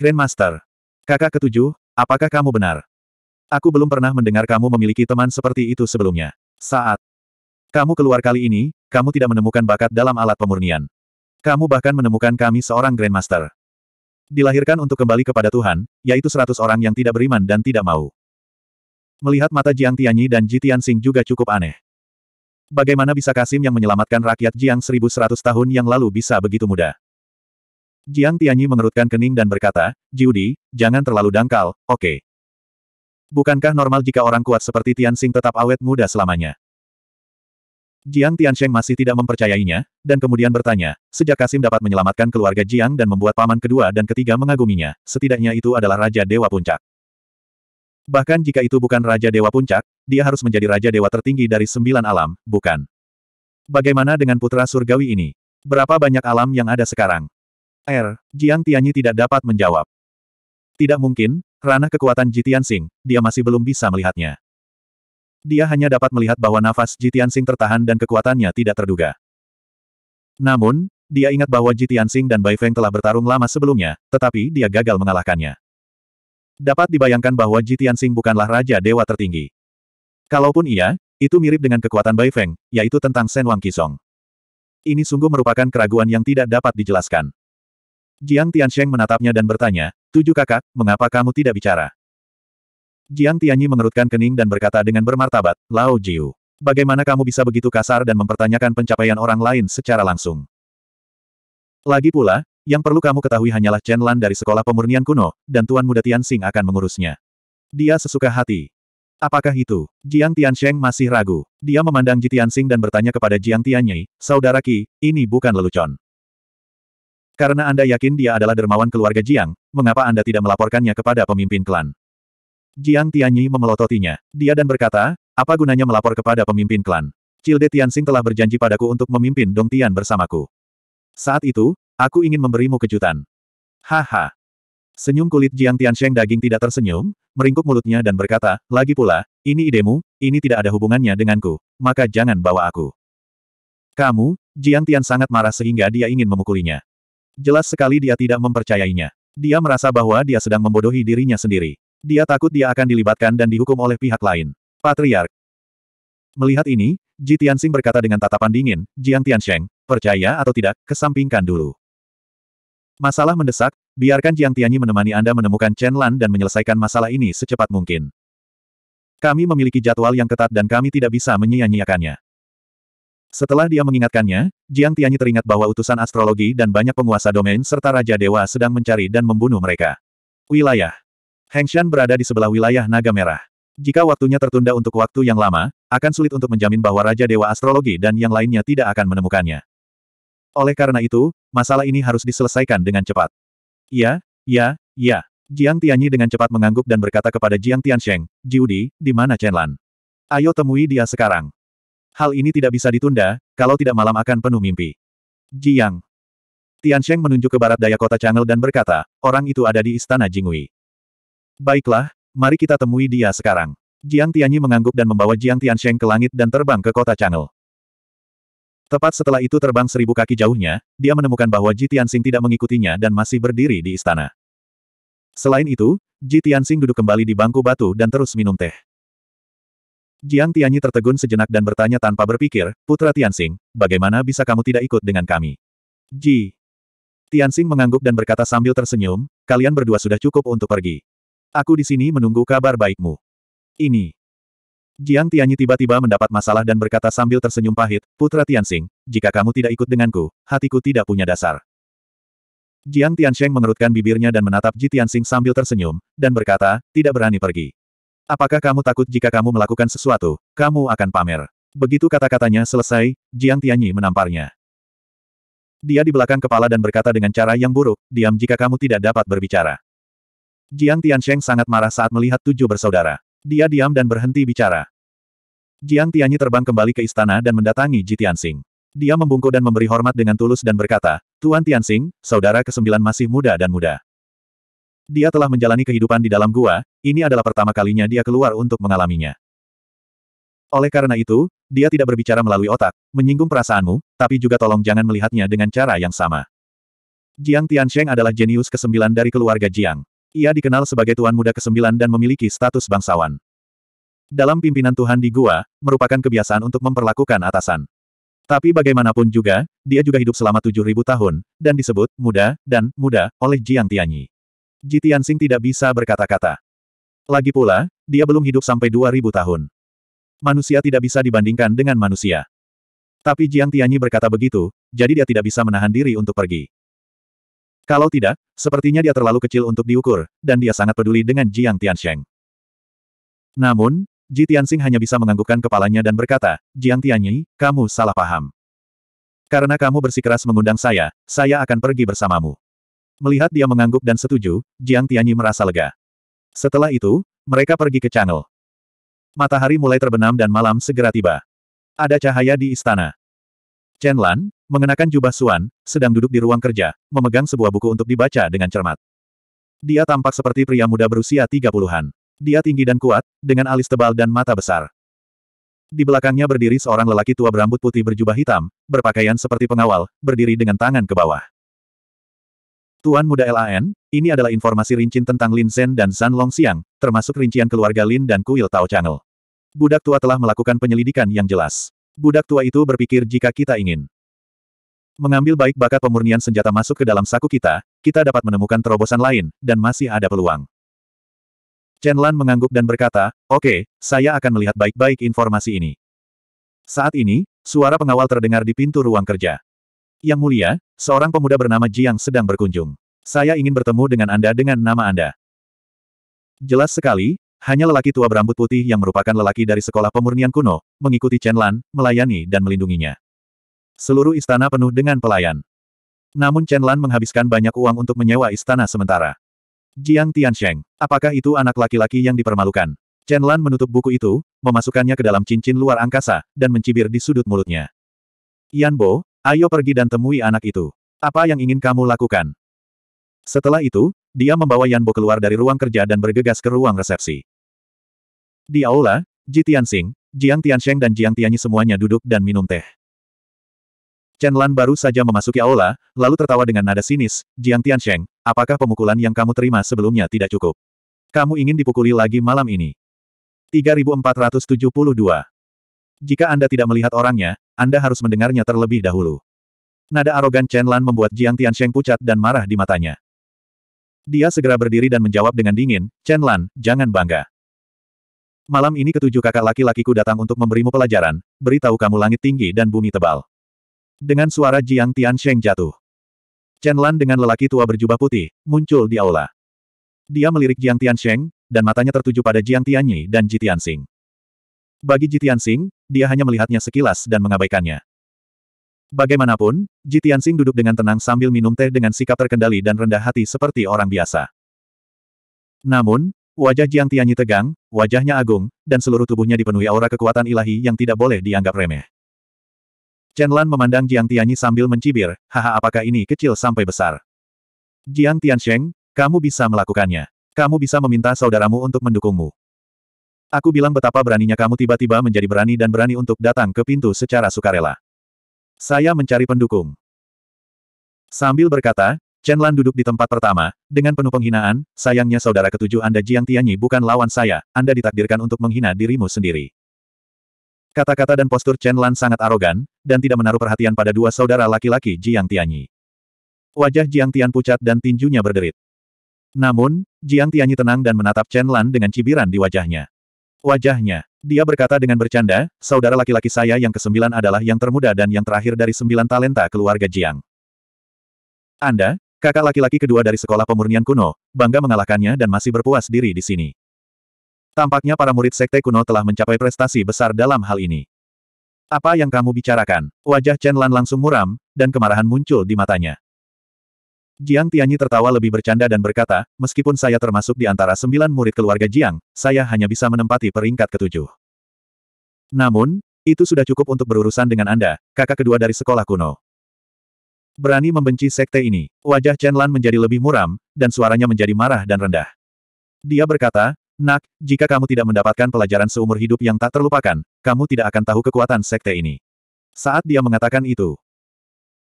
Grandmaster. Kakak ketujuh, apakah kamu benar? Aku belum pernah mendengar kamu memiliki teman seperti itu sebelumnya. Saat kamu keluar kali ini, kamu tidak menemukan bakat dalam alat pemurnian. Kamu bahkan menemukan kami seorang Grandmaster. Dilahirkan untuk kembali kepada Tuhan, yaitu seratus orang yang tidak beriman dan tidak mau. Melihat mata Jiang Tianyi dan Ji Tianxing juga cukup aneh. Bagaimana bisa Kasim yang menyelamatkan rakyat Jiang 1100 tahun yang lalu bisa begitu mudah? Jiang Tianyi mengerutkan kening dan berkata, Jiudi, jangan terlalu dangkal, oke. Okay. Bukankah normal jika orang kuat seperti Tian Tianxing tetap awet muda selamanya? Jiang Tiansheng masih tidak mempercayainya, dan kemudian bertanya, sejak Kasim dapat menyelamatkan keluarga Jiang dan membuat paman kedua dan ketiga mengaguminya, setidaknya itu adalah Raja Dewa Puncak. Bahkan jika itu bukan Raja Dewa Puncak, dia harus menjadi Raja Dewa tertinggi dari sembilan alam, bukan? Bagaimana dengan putra surgawi ini? Berapa banyak alam yang ada sekarang? R, Jiang Tianyi tidak dapat menjawab. Tidak mungkin, ranah kekuatan Jitian Sing, dia masih belum bisa melihatnya. Dia hanya dapat melihat bahwa nafas Jitian Sing tertahan dan kekuatannya tidak terduga. Namun, dia ingat bahwa Jitian Sing dan Bai Feng telah bertarung lama sebelumnya, tetapi dia gagal mengalahkannya. Dapat dibayangkan bahwa Jitian Sing bukanlah raja dewa tertinggi. Kalaupun iya, itu mirip dengan kekuatan Bai Feng, yaitu tentang Sen Wang Kisong. Ini sungguh merupakan keraguan yang tidak dapat dijelaskan. Jiang Tiansheng menatapnya dan bertanya, Tujuh kakak, mengapa kamu tidak bicara? Jiang Tianyi mengerutkan kening dan berkata dengan bermartabat, Lao Jiu. Bagaimana kamu bisa begitu kasar dan mempertanyakan pencapaian orang lain secara langsung? Lagi pula, yang perlu kamu ketahui hanyalah Chen Lan dari sekolah pemurnian kuno, dan Tuan Muda Tianxing akan mengurusnya. Dia sesuka hati. Apakah itu? Jiang Tiansheng masih ragu. Dia memandang Ji Tianxing dan bertanya kepada Jiang Tianyi, Saudara Ki, ini bukan lelucon. Karena Anda yakin dia adalah dermawan keluarga Jiang, mengapa Anda tidak melaporkannya kepada pemimpin klan? Jiang Tianyi memelototinya. Dia dan berkata, apa gunanya melapor kepada pemimpin klan? Cilde Tianxing telah berjanji padaku untuk memimpin Dong Tian bersamaku. Saat itu, aku ingin memberimu kejutan. Haha. Senyum kulit Jiang Tianxing daging tidak tersenyum, meringkuk mulutnya dan berkata, lagi pula, ini idemu, ini tidak ada hubungannya denganku, maka jangan bawa aku. Kamu, Jiang Tian sangat marah sehingga dia ingin memukulinya. Jelas sekali dia tidak mempercayainya. Dia merasa bahwa dia sedang membodohi dirinya sendiri. Dia takut dia akan dilibatkan dan dihukum oleh pihak lain. Patriark. Melihat ini, Ji Tianxing berkata dengan tatapan dingin, Jiang Tiansheng, percaya atau tidak, kesampingkan dulu. Masalah mendesak, biarkan Jiang Tianyi menemani Anda menemukan Chen Lan dan menyelesaikan masalah ini secepat mungkin. Kami memiliki jadwal yang ketat dan kami tidak bisa menyia-nyiakannya. Setelah dia mengingatkannya, Jiang Tianyi teringat bahwa utusan astrologi dan banyak penguasa domain serta Raja Dewa sedang mencari dan membunuh mereka. Wilayah Hengshan berada di sebelah wilayah Naga Merah. Jika waktunya tertunda untuk waktu yang lama, akan sulit untuk menjamin bahwa Raja Dewa Astrologi dan yang lainnya tidak akan menemukannya. Oleh karena itu, masalah ini harus diselesaikan dengan cepat. Ya, ya, ya. Jiang Tianyi dengan cepat mengangguk dan berkata kepada Jiang Tiansheng, Jiudi, di mana Chen Lan? Ayo temui dia sekarang. Hal ini tidak bisa ditunda, kalau tidak malam akan penuh mimpi. Jiang. Tiansheng menunjuk ke barat daya kota Changel dan berkata, orang itu ada di istana Jingui. Baiklah, mari kita temui dia sekarang. Jiang Tianyi mengangguk dan membawa Jiang Tiansheng ke langit dan terbang ke kota Changel. Tepat setelah itu terbang seribu kaki jauhnya, dia menemukan bahwa Ji Tianxing tidak mengikutinya dan masih berdiri di istana. Selain itu, Ji Tianxing duduk kembali di bangku batu dan terus minum teh. Jiang Tianyi tertegun sejenak dan bertanya tanpa berpikir, Putra Tianxing, bagaimana bisa kamu tidak ikut dengan kami? Ji. Tianxing mengangguk dan berkata sambil tersenyum, kalian berdua sudah cukup untuk pergi. Aku di sini menunggu kabar baikmu. Ini. Jiang Tianyi tiba-tiba mendapat masalah dan berkata sambil tersenyum pahit, Putra Tianxing, jika kamu tidak ikut denganku, hatiku tidak punya dasar. Jiang Tiansheng mengerutkan bibirnya dan menatap Ji Tianxing sambil tersenyum, dan berkata, tidak berani pergi. Apakah kamu takut jika kamu melakukan sesuatu, kamu akan pamer? Begitu kata-katanya selesai, Jiang Tianyi menamparnya. Dia di belakang kepala dan berkata dengan cara yang buruk, diam jika kamu tidak dapat berbicara. Jiang Tiansheng sangat marah saat melihat tujuh bersaudara. Dia diam dan berhenti bicara. Jiang Tianyi terbang kembali ke istana dan mendatangi Ji Tianxing. Dia membungkuk dan memberi hormat dengan tulus dan berkata, Tuan Tianxing, saudara kesembilan masih muda dan muda. Dia telah menjalani kehidupan di dalam gua, ini adalah pertama kalinya dia keluar untuk mengalaminya. Oleh karena itu, dia tidak berbicara melalui otak, menyinggung perasaanmu, tapi juga tolong jangan melihatnya dengan cara yang sama. Jiang Tiansheng adalah jenius kesembilan dari keluarga Jiang. Ia dikenal sebagai tuan muda kesembilan dan memiliki status bangsawan. Dalam pimpinan Tuhan di gua, merupakan kebiasaan untuk memperlakukan atasan. Tapi bagaimanapun juga, dia juga hidup selama 7.000 tahun, dan disebut muda dan muda oleh Jiang Tianyi. Ji Tianxing tidak bisa berkata-kata. Lagi pula, dia belum hidup sampai 2000 tahun. Manusia tidak bisa dibandingkan dengan manusia. Tapi Jiang Tianyi berkata begitu, jadi dia tidak bisa menahan diri untuk pergi. Kalau tidak, sepertinya dia terlalu kecil untuk diukur, dan dia sangat peduli dengan Jiang Tiansheng. Namun, Ji Tianxing hanya bisa menganggukkan kepalanya dan berkata, Jiang Tianyi, kamu salah paham. Karena kamu bersikeras mengundang saya, saya akan pergi bersamamu. Melihat dia mengangguk dan setuju, Jiang Tianyi merasa lega. Setelah itu, mereka pergi ke channel. Matahari mulai terbenam dan malam segera tiba. Ada cahaya di istana. Chen Lan, mengenakan jubah suan, sedang duduk di ruang kerja, memegang sebuah buku untuk dibaca dengan cermat. Dia tampak seperti pria muda berusia tiga puluhan. Dia tinggi dan kuat, dengan alis tebal dan mata besar. Di belakangnya berdiri seorang lelaki tua berambut putih berjubah hitam, berpakaian seperti pengawal, berdiri dengan tangan ke bawah. Tuan Muda LAN, ini adalah informasi rincin tentang Lin Zhen dan Zan Long Xiang, termasuk rincian keluarga Lin dan kuil Tao Channel. Budak tua telah melakukan penyelidikan yang jelas. Budak tua itu berpikir jika kita ingin mengambil baik bakat pemurnian senjata masuk ke dalam saku kita, kita dapat menemukan terobosan lain, dan masih ada peluang. Chen Lan mengangguk dan berkata, oke, okay, saya akan melihat baik-baik informasi ini. Saat ini, suara pengawal terdengar di pintu ruang kerja. Yang mulia, seorang pemuda bernama Jiang sedang berkunjung. Saya ingin bertemu dengan Anda dengan nama Anda. Jelas sekali, hanya lelaki tua berambut putih yang merupakan lelaki dari sekolah pemurnian kuno, mengikuti Chen Lan, melayani dan melindunginya. Seluruh istana penuh dengan pelayan. Namun Chen Lan menghabiskan banyak uang untuk menyewa istana sementara. Jiang Tiansheng, apakah itu anak laki-laki yang dipermalukan? Chen Lan menutup buku itu, memasukkannya ke dalam cincin luar angkasa, dan mencibir di sudut mulutnya. Yan Bo, Ayo pergi dan temui anak itu. Apa yang ingin kamu lakukan? Setelah itu, dia membawa Yanbo keluar dari ruang kerja dan bergegas ke ruang resepsi. Di aula, Ji Tianxing, Jiang Tiansheng dan Jiang Tianyi semuanya duduk dan minum teh. Chen Lan baru saja memasuki aula, lalu tertawa dengan nada sinis, Jiang Tiansheng, apakah pemukulan yang kamu terima sebelumnya tidak cukup? Kamu ingin dipukuli lagi malam ini. 3472 jika Anda tidak melihat orangnya, Anda harus mendengarnya terlebih dahulu. Nada arogan Chen Lan membuat Jiang Sheng pucat dan marah di matanya. Dia segera berdiri dan menjawab dengan dingin, Chen Lan, jangan bangga. Malam ini ketujuh kakak laki-lakiku datang untuk memberimu pelajaran, beritahu kamu langit tinggi dan bumi tebal. Dengan suara Jiang Sheng jatuh. Chen Lan dengan lelaki tua berjubah putih, muncul di aula. Dia melirik Jiang Sheng, dan matanya tertuju pada Jiang Tianyi dan Ji Tianxing. Bagi Jitian Sing, dia hanya melihatnya sekilas dan mengabaikannya. Bagaimanapun, Jitian Sing duduk dengan tenang sambil minum teh dengan sikap terkendali dan rendah hati seperti orang biasa. Namun, wajah Jiang Tianyi tegang, wajahnya agung, dan seluruh tubuhnya dipenuhi aura kekuatan ilahi yang tidak boleh dianggap remeh. Chen Lan memandang Jiang Tianyi sambil mencibir, haha apakah ini kecil sampai besar. Jiang Tiansheng, kamu bisa melakukannya. Kamu bisa meminta saudaramu untuk mendukungmu. Aku bilang betapa beraninya kamu tiba-tiba menjadi berani dan berani untuk datang ke pintu secara sukarela. Saya mencari pendukung. Sambil berkata, Chen Lan duduk di tempat pertama, dengan penuh penghinaan, sayangnya saudara ketujuh Anda Jiang Tianyi bukan lawan saya, Anda ditakdirkan untuk menghina dirimu sendiri. Kata-kata dan postur Chen Lan sangat arogan, dan tidak menaruh perhatian pada dua saudara laki-laki Jiang Tianyi. Wajah Jiang Tian pucat dan tinjunya berderit. Namun, Jiang Tianyi tenang dan menatap Chen Lan dengan cibiran di wajahnya wajahnya. Dia berkata dengan bercanda, saudara laki-laki saya yang kesembilan adalah yang termuda dan yang terakhir dari sembilan talenta keluarga Jiang. Anda, kakak laki-laki kedua dari sekolah pemurnian kuno, bangga mengalahkannya dan masih berpuas diri di sini. Tampaknya para murid sekte kuno telah mencapai prestasi besar dalam hal ini. Apa yang kamu bicarakan? Wajah Chen Lan langsung muram, dan kemarahan muncul di matanya. Jiang Tianyi tertawa lebih bercanda dan berkata, meskipun saya termasuk di antara sembilan murid keluarga Jiang, saya hanya bisa menempati peringkat ketujuh. Namun, itu sudah cukup untuk berurusan dengan Anda, kakak kedua dari sekolah kuno. Berani membenci sekte ini, wajah Chen Lan menjadi lebih muram, dan suaranya menjadi marah dan rendah. Dia berkata, Nak, jika kamu tidak mendapatkan pelajaran seumur hidup yang tak terlupakan, kamu tidak akan tahu kekuatan sekte ini. Saat dia mengatakan itu,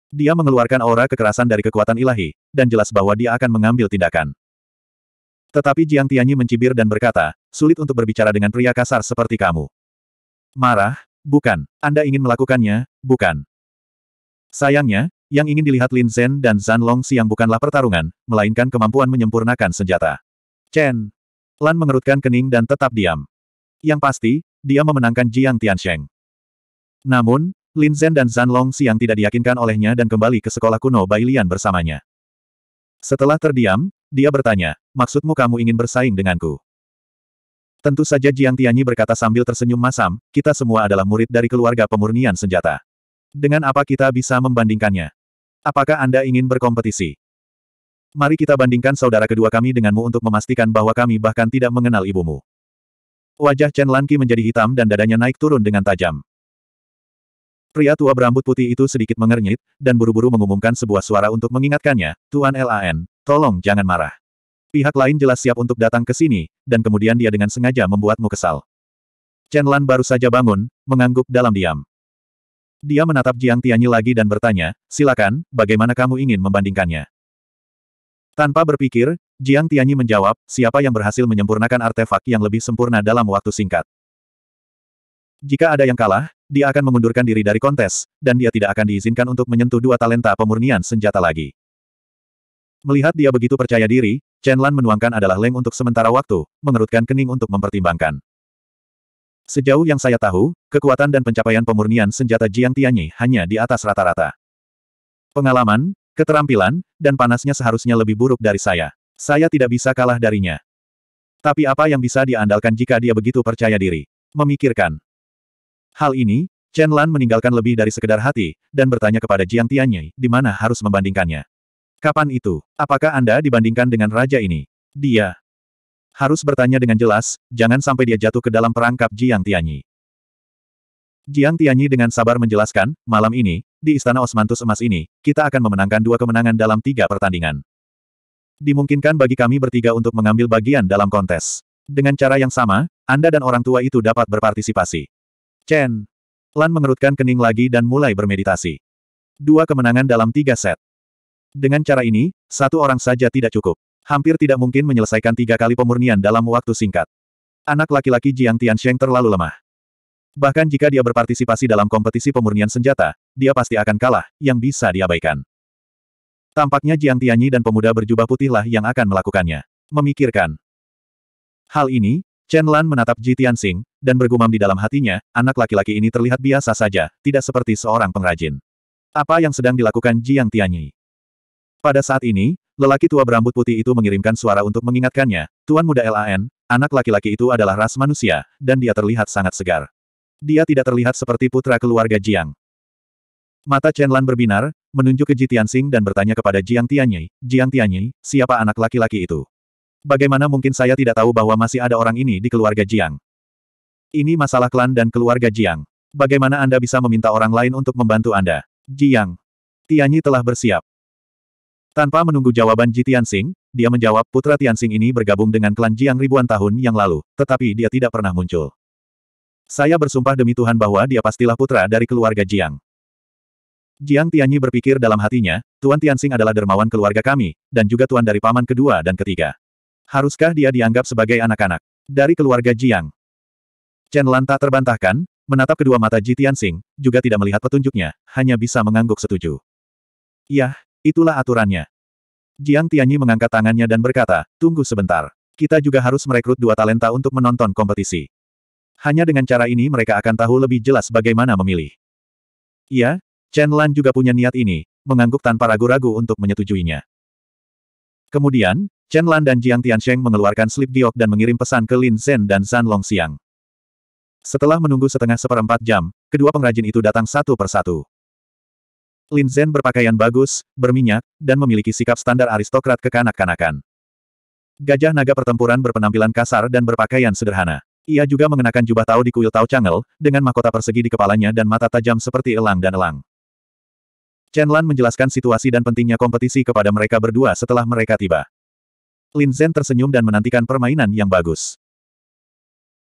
dia mengeluarkan aura kekerasan dari kekuatan ilahi, dan jelas bahwa dia akan mengambil tindakan. Tetapi Jiang Tianyi mencibir dan berkata, sulit untuk berbicara dengan pria kasar seperti kamu. Marah? Bukan. Anda ingin melakukannya? Bukan. Sayangnya, yang ingin dilihat Lin Zhen dan Zan Long Siang bukanlah pertarungan, melainkan kemampuan menyempurnakan senjata. Chen! Lan mengerutkan kening dan tetap diam. Yang pasti, dia memenangkan Jiang Tiansheng. Namun, Lin Zhen dan Zan Long siang tidak diyakinkan olehnya dan kembali ke sekolah kuno Bailian bersamanya. Setelah terdiam, dia bertanya, maksudmu kamu ingin bersaing denganku? Tentu saja Jiang Tianyi berkata sambil tersenyum masam, kita semua adalah murid dari keluarga pemurnian senjata. Dengan apa kita bisa membandingkannya? Apakah Anda ingin berkompetisi? Mari kita bandingkan saudara kedua kami denganmu untuk memastikan bahwa kami bahkan tidak mengenal ibumu. Wajah Chen Lanqi menjadi hitam dan dadanya naik turun dengan tajam. Pria tua berambut putih itu sedikit mengernyit, dan buru-buru mengumumkan sebuah suara untuk mengingatkannya, Tuan LAN, tolong jangan marah. Pihak lain jelas siap untuk datang ke sini, dan kemudian dia dengan sengaja membuatmu kesal. Chen Lan baru saja bangun, mengangguk dalam diam. Dia menatap Jiang Tianyi lagi dan bertanya, silakan, bagaimana kamu ingin membandingkannya? Tanpa berpikir, Jiang Tianyi menjawab, siapa yang berhasil menyempurnakan artefak yang lebih sempurna dalam waktu singkat. Jika ada yang kalah, dia akan mengundurkan diri dari kontes, dan dia tidak akan diizinkan untuk menyentuh dua talenta pemurnian senjata lagi. Melihat dia begitu percaya diri, Chen Lan menuangkan adalah leng untuk sementara waktu, mengerutkan kening untuk mempertimbangkan. Sejauh yang saya tahu, kekuatan dan pencapaian pemurnian senjata Jiang Tianyi hanya di atas rata-rata. Pengalaman, keterampilan, dan panasnya seharusnya lebih buruk dari saya. Saya tidak bisa kalah darinya. Tapi apa yang bisa diandalkan jika dia begitu percaya diri? Memikirkan. Hal ini, Chen Lan meninggalkan lebih dari sekedar hati, dan bertanya kepada Jiang Tianyi di mana harus membandingkannya. Kapan itu? Apakah Anda dibandingkan dengan raja ini? Dia. Harus bertanya dengan jelas, jangan sampai dia jatuh ke dalam perangkap Jiang Tianyi. Jiang Tianyi dengan sabar menjelaskan, malam ini, di Istana Osmantus Emas ini, kita akan memenangkan dua kemenangan dalam tiga pertandingan. Dimungkinkan bagi kami bertiga untuk mengambil bagian dalam kontes. Dengan cara yang sama, Anda dan orang tua itu dapat berpartisipasi. Chen. Lan mengerutkan kening lagi dan mulai bermeditasi. Dua kemenangan dalam tiga set. Dengan cara ini, satu orang saja tidak cukup. Hampir tidak mungkin menyelesaikan tiga kali pemurnian dalam waktu singkat. Anak laki-laki Jiang Tiansheng terlalu lemah. Bahkan jika dia berpartisipasi dalam kompetisi pemurnian senjata, dia pasti akan kalah, yang bisa diabaikan. Tampaknya Jiang Tianyi dan pemuda berjubah putihlah yang akan melakukannya. Memikirkan. Hal ini, Chen Lan menatap Ji Tianxing, dan bergumam di dalam hatinya, anak laki-laki ini terlihat biasa saja, tidak seperti seorang pengrajin. Apa yang sedang dilakukan Ji Yang Tianyi? Pada saat ini, lelaki tua berambut putih itu mengirimkan suara untuk mengingatkannya, Tuan Muda LAN, anak laki-laki itu adalah ras manusia, dan dia terlihat sangat segar. Dia tidak terlihat seperti putra keluarga Jiang. Mata Chen Lan berbinar, menunjuk ke Ji Tianxing dan bertanya kepada Jiang Tianyi, Jiang Tianyi, siapa anak laki-laki itu? Bagaimana mungkin saya tidak tahu bahwa masih ada orang ini di keluarga Jiang? Ini masalah klan dan keluarga Jiang. Bagaimana Anda bisa meminta orang lain untuk membantu Anda? Jiang. Tianyi telah bersiap. Tanpa menunggu jawaban Ji Tianxing, dia menjawab putra Tianxing ini bergabung dengan klan Jiang ribuan tahun yang lalu, tetapi dia tidak pernah muncul. Saya bersumpah demi Tuhan bahwa dia pastilah putra dari keluarga Jiang. Jiang Tianyi berpikir dalam hatinya, Tuan Tianxing adalah dermawan keluarga kami, dan juga tuan dari paman kedua dan ketiga. Haruskah dia dianggap sebagai anak-anak? Dari keluarga Jiang. Chen Lan tak terbantahkan, menatap kedua mata Ji Tianxing, juga tidak melihat petunjuknya, hanya bisa mengangguk setuju. Yah, itulah aturannya. Jiang Tianyi mengangkat tangannya dan berkata, tunggu sebentar. Kita juga harus merekrut dua talenta untuk menonton kompetisi. Hanya dengan cara ini mereka akan tahu lebih jelas bagaimana memilih. Iya, Chen Lan juga punya niat ini, mengangguk tanpa ragu-ragu untuk menyetujuinya. Kemudian, Chen Lan dan Jiang Tiansheng mengeluarkan slip giok dan mengirim pesan ke Lin Zhen dan San Long Xiang. Setelah menunggu setengah seperempat jam, kedua pengrajin itu datang satu persatu. Lin Zhen berpakaian bagus, berminyak, dan memiliki sikap standar aristokrat kekanak-kanakan. Gajah naga pertempuran berpenampilan kasar dan berpakaian sederhana. Ia juga mengenakan jubah tau di kuil tau Changel, dengan mahkota persegi di kepalanya dan mata tajam seperti elang dan elang. Chen Lan menjelaskan situasi dan pentingnya kompetisi kepada mereka berdua setelah mereka tiba. Lin Zhen tersenyum dan menantikan permainan yang bagus.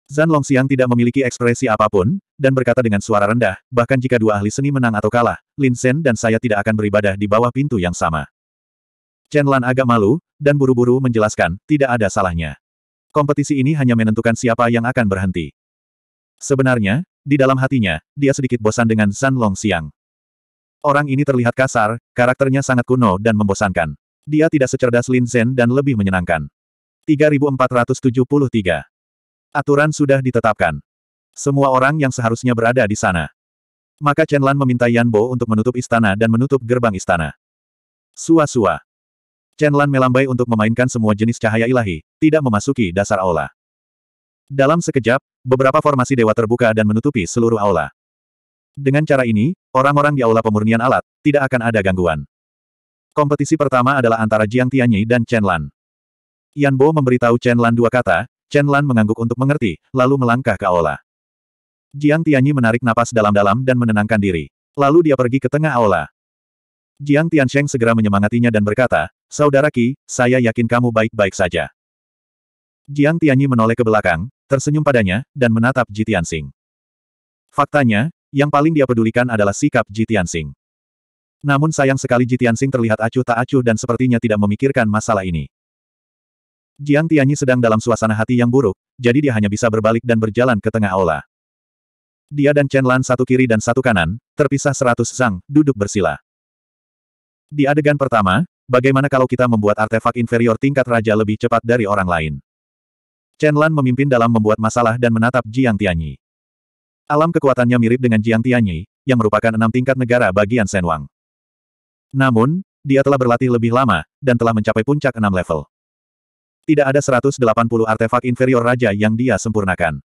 Zan Longxiang tidak memiliki ekspresi apapun, dan berkata dengan suara rendah, bahkan jika dua ahli seni menang atau kalah, Lin Zhen dan saya tidak akan beribadah di bawah pintu yang sama. Chen Lan agak malu, dan buru-buru menjelaskan, tidak ada salahnya. Kompetisi ini hanya menentukan siapa yang akan berhenti. Sebenarnya, di dalam hatinya, dia sedikit bosan dengan Zan Longxiang. Orang ini terlihat kasar, karakternya sangat kuno dan membosankan. Dia tidak secerdas Lin Zhen dan lebih menyenangkan. 3473. Aturan sudah ditetapkan. Semua orang yang seharusnya berada di sana. Maka Chen Lan meminta Yan Bo untuk menutup istana dan menutup gerbang istana. Sua-sua. Chen Lan melambai untuk memainkan semua jenis cahaya ilahi, tidak memasuki dasar aula. Dalam sekejap, beberapa formasi dewa terbuka dan menutupi seluruh aula. Dengan cara ini, orang-orang di aula pemurnian alat, tidak akan ada gangguan. Kompetisi pertama adalah antara Jiang Tianyi dan Chen Lan. Yan Bo memberitahu Chen Lan dua kata, Chen Lan mengangguk untuk mengerti, lalu melangkah ke aula. Jiang Tianyi menarik napas dalam-dalam dan menenangkan diri. Lalu dia pergi ke tengah aula. Jiang Tiansheng segera menyemangatinya dan berkata, Saudara Ki, saya yakin kamu baik-baik saja. Jiang Tianyi menoleh ke belakang, tersenyum padanya, dan menatap Ji Tianxing. Faktanya, yang paling dia pedulikan adalah sikap Ji Tianxing. Namun sayang sekali Ji Tianxing terlihat acuh tak acuh dan sepertinya tidak memikirkan masalah ini. Jiang Tianyi sedang dalam suasana hati yang buruk, jadi dia hanya bisa berbalik dan berjalan ke tengah aula. Dia dan Chen Lan satu kiri dan satu kanan, terpisah seratus sang, duduk bersila. Di adegan pertama, bagaimana kalau kita membuat artefak inferior tingkat raja lebih cepat dari orang lain? Chen Lan memimpin dalam membuat masalah dan menatap Jiang Tianyi. Alam kekuatannya mirip dengan Jiang Tianyi, yang merupakan enam tingkat negara bagian Wang. Namun, dia telah berlatih lebih lama, dan telah mencapai puncak enam level. Tidak ada 180 artefak inferior raja yang dia sempurnakan.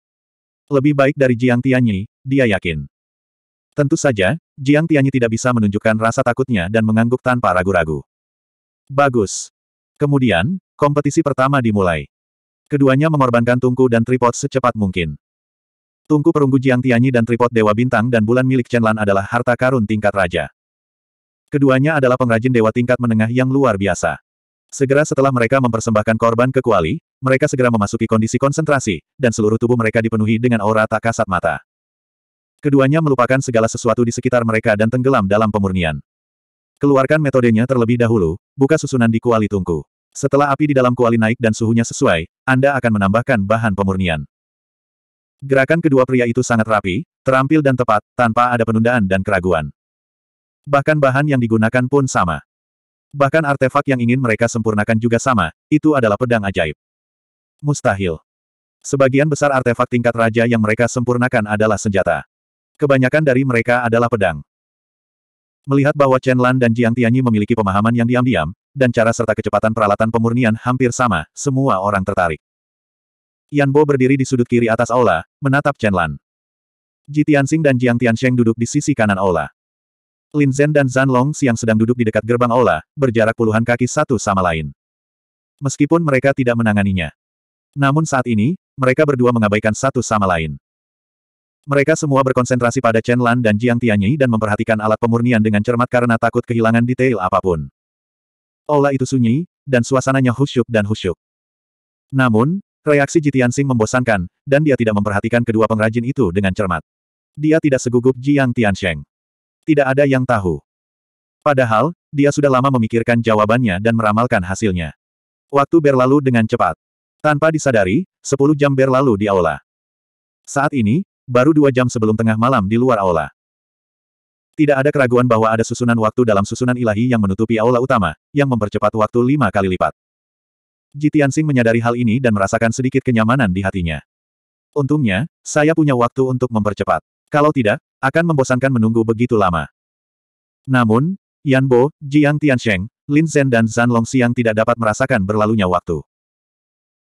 Lebih baik dari Jiang Tianyi, dia yakin. Tentu saja, Jiang Tianyi tidak bisa menunjukkan rasa takutnya dan mengangguk tanpa ragu-ragu. Bagus. Kemudian, kompetisi pertama dimulai. Keduanya mengorbankan tungku dan tripod secepat mungkin. Tungku perunggu Jiang Tianyi dan tripod Dewa Bintang dan Bulan milik Chen Lan adalah harta karun tingkat raja. Keduanya adalah pengrajin dewa tingkat menengah yang luar biasa. Segera setelah mereka mempersembahkan korban ke kuali, mereka segera memasuki kondisi konsentrasi, dan seluruh tubuh mereka dipenuhi dengan aura tak kasat mata. Keduanya melupakan segala sesuatu di sekitar mereka dan tenggelam dalam pemurnian. Keluarkan metodenya terlebih dahulu, buka susunan di kuali tungku. Setelah api di dalam kuali naik dan suhunya sesuai, Anda akan menambahkan bahan pemurnian. Gerakan kedua pria itu sangat rapi, terampil dan tepat, tanpa ada penundaan dan keraguan. Bahkan bahan yang digunakan pun sama. Bahkan artefak yang ingin mereka sempurnakan juga sama, itu adalah pedang ajaib. Mustahil. Sebagian besar artefak tingkat raja yang mereka sempurnakan adalah senjata. Kebanyakan dari mereka adalah pedang. Melihat bahwa Chen Lan dan Jiang Tianyi memiliki pemahaman yang diam-diam, dan cara serta kecepatan peralatan pemurnian hampir sama, semua orang tertarik. Yan Bo berdiri di sudut kiri atas aula, menatap Chen Lan. Ji Tianxing dan Jiang Tiansheng duduk di sisi kanan aula. Lin Zhen dan Zan Long Xiang sedang duduk di dekat gerbang aula, berjarak puluhan kaki satu sama lain. Meskipun mereka tidak menanganinya. Namun saat ini, mereka berdua mengabaikan satu sama lain. Mereka semua berkonsentrasi pada Chen Lan dan Jiang Tianyi dan memperhatikan alat pemurnian dengan cermat karena takut kehilangan detail apapun. Aula itu sunyi, dan suasananya husyuk dan husyuk. Namun, reaksi Ji Tianxing membosankan, dan dia tidak memperhatikan kedua pengrajin itu dengan cermat. Dia tidak segugup Jiang Tiansheng. Tidak ada yang tahu. Padahal, dia sudah lama memikirkan jawabannya dan meramalkan hasilnya. Waktu berlalu dengan cepat. Tanpa disadari, 10 jam berlalu di aula. Saat ini, baru dua jam sebelum tengah malam di luar aula. Tidak ada keraguan bahwa ada susunan waktu dalam susunan ilahi yang menutupi aula utama, yang mempercepat waktu lima kali lipat. Jitiansing menyadari hal ini dan merasakan sedikit kenyamanan di hatinya. Untungnya, saya punya waktu untuk mempercepat. Kalau tidak, akan membosankan menunggu begitu lama. Namun, Yan Bo, Jiang Tiansheng, Lin Zhen dan Zhan Longxiang tidak dapat merasakan berlalunya waktu.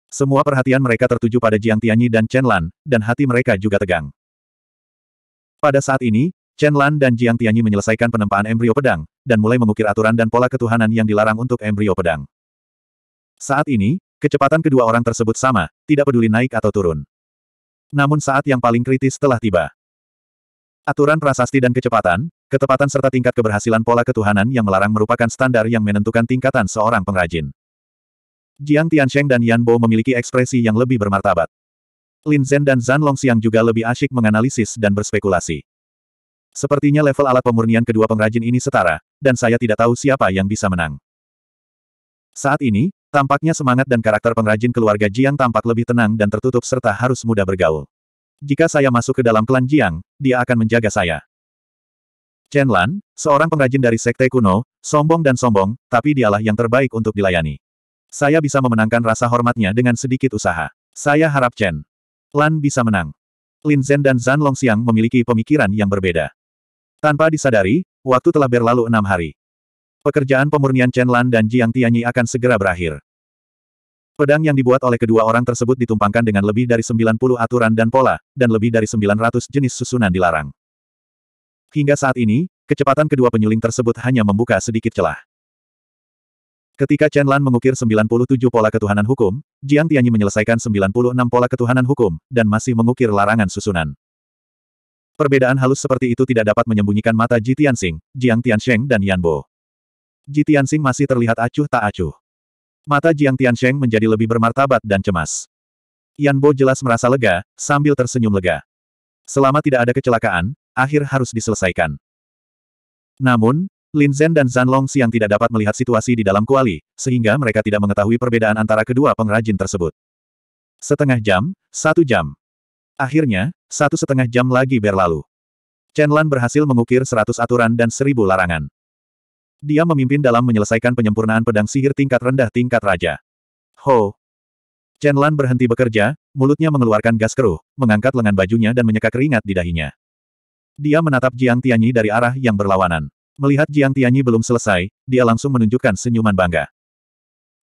Semua perhatian mereka tertuju pada Jiang Tianyi dan Chen Lan, dan hati mereka juga tegang. Pada saat ini, Chen Lan dan Jiang Tianyi menyelesaikan penempaan embrio pedang, dan mulai mengukir aturan dan pola ketuhanan yang dilarang untuk embrio pedang. Saat ini, kecepatan kedua orang tersebut sama, tidak peduli naik atau turun. Namun saat yang paling kritis telah tiba. Aturan prasasti dan kecepatan, ketepatan serta tingkat keberhasilan pola ketuhanan yang melarang merupakan standar yang menentukan tingkatan seorang pengrajin. Jiang Tiansheng dan Yan Bo memiliki ekspresi yang lebih bermartabat. Lin Zhen dan Zhan Longxiang juga lebih asyik menganalisis dan berspekulasi. Sepertinya level alat pemurnian kedua pengrajin ini setara, dan saya tidak tahu siapa yang bisa menang. Saat ini, tampaknya semangat dan karakter pengrajin keluarga Jiang tampak lebih tenang dan tertutup serta harus mudah bergaul. Jika saya masuk ke dalam klan Jiang, dia akan menjaga saya. Chen Lan, seorang pengrajin dari sekte kuno, sombong dan sombong, tapi dialah yang terbaik untuk dilayani. Saya bisa memenangkan rasa hormatnya dengan sedikit usaha. Saya harap Chen Lan bisa menang. Lin Zhen dan Zhan Longxiang memiliki pemikiran yang berbeda. Tanpa disadari, waktu telah berlalu enam hari. Pekerjaan pemurnian Chen Lan dan Jiang Tianyi akan segera berakhir. Pedang yang dibuat oleh kedua orang tersebut ditumpangkan dengan lebih dari 90 aturan dan pola, dan lebih dari 900 jenis susunan dilarang. Hingga saat ini, kecepatan kedua penyuling tersebut hanya membuka sedikit celah. Ketika Chen Lan mengukir 97 pola ketuhanan hukum, Jiang Tianyi menyelesaikan 96 pola ketuhanan hukum, dan masih mengukir larangan susunan. Perbedaan halus seperti itu tidak dapat menyembunyikan mata Ji Tianxing, Jiang Tiansheng dan Yan Bo. Ji Tianxing masih terlihat acuh tak acuh. Mata Jiang Tiansheng menjadi lebih bermartabat dan cemas. Yan Bo jelas merasa lega, sambil tersenyum lega. Selama tidak ada kecelakaan, akhir harus diselesaikan. Namun, Lin Zhen dan Zan Long Xiang tidak dapat melihat situasi di dalam kuali, sehingga mereka tidak mengetahui perbedaan antara kedua pengrajin tersebut. Setengah jam, satu jam. Akhirnya, satu setengah jam lagi berlalu. Chen Lan berhasil mengukir seratus aturan dan seribu larangan. Dia memimpin dalam menyelesaikan penyempurnaan pedang sihir tingkat rendah tingkat raja. Ho! Chen Lan berhenti bekerja, mulutnya mengeluarkan gas keruh, mengangkat lengan bajunya dan menyeka keringat di dahinya. Dia menatap Jiang Tianyi dari arah yang berlawanan. Melihat Jiang Tianyi belum selesai, dia langsung menunjukkan senyuman bangga.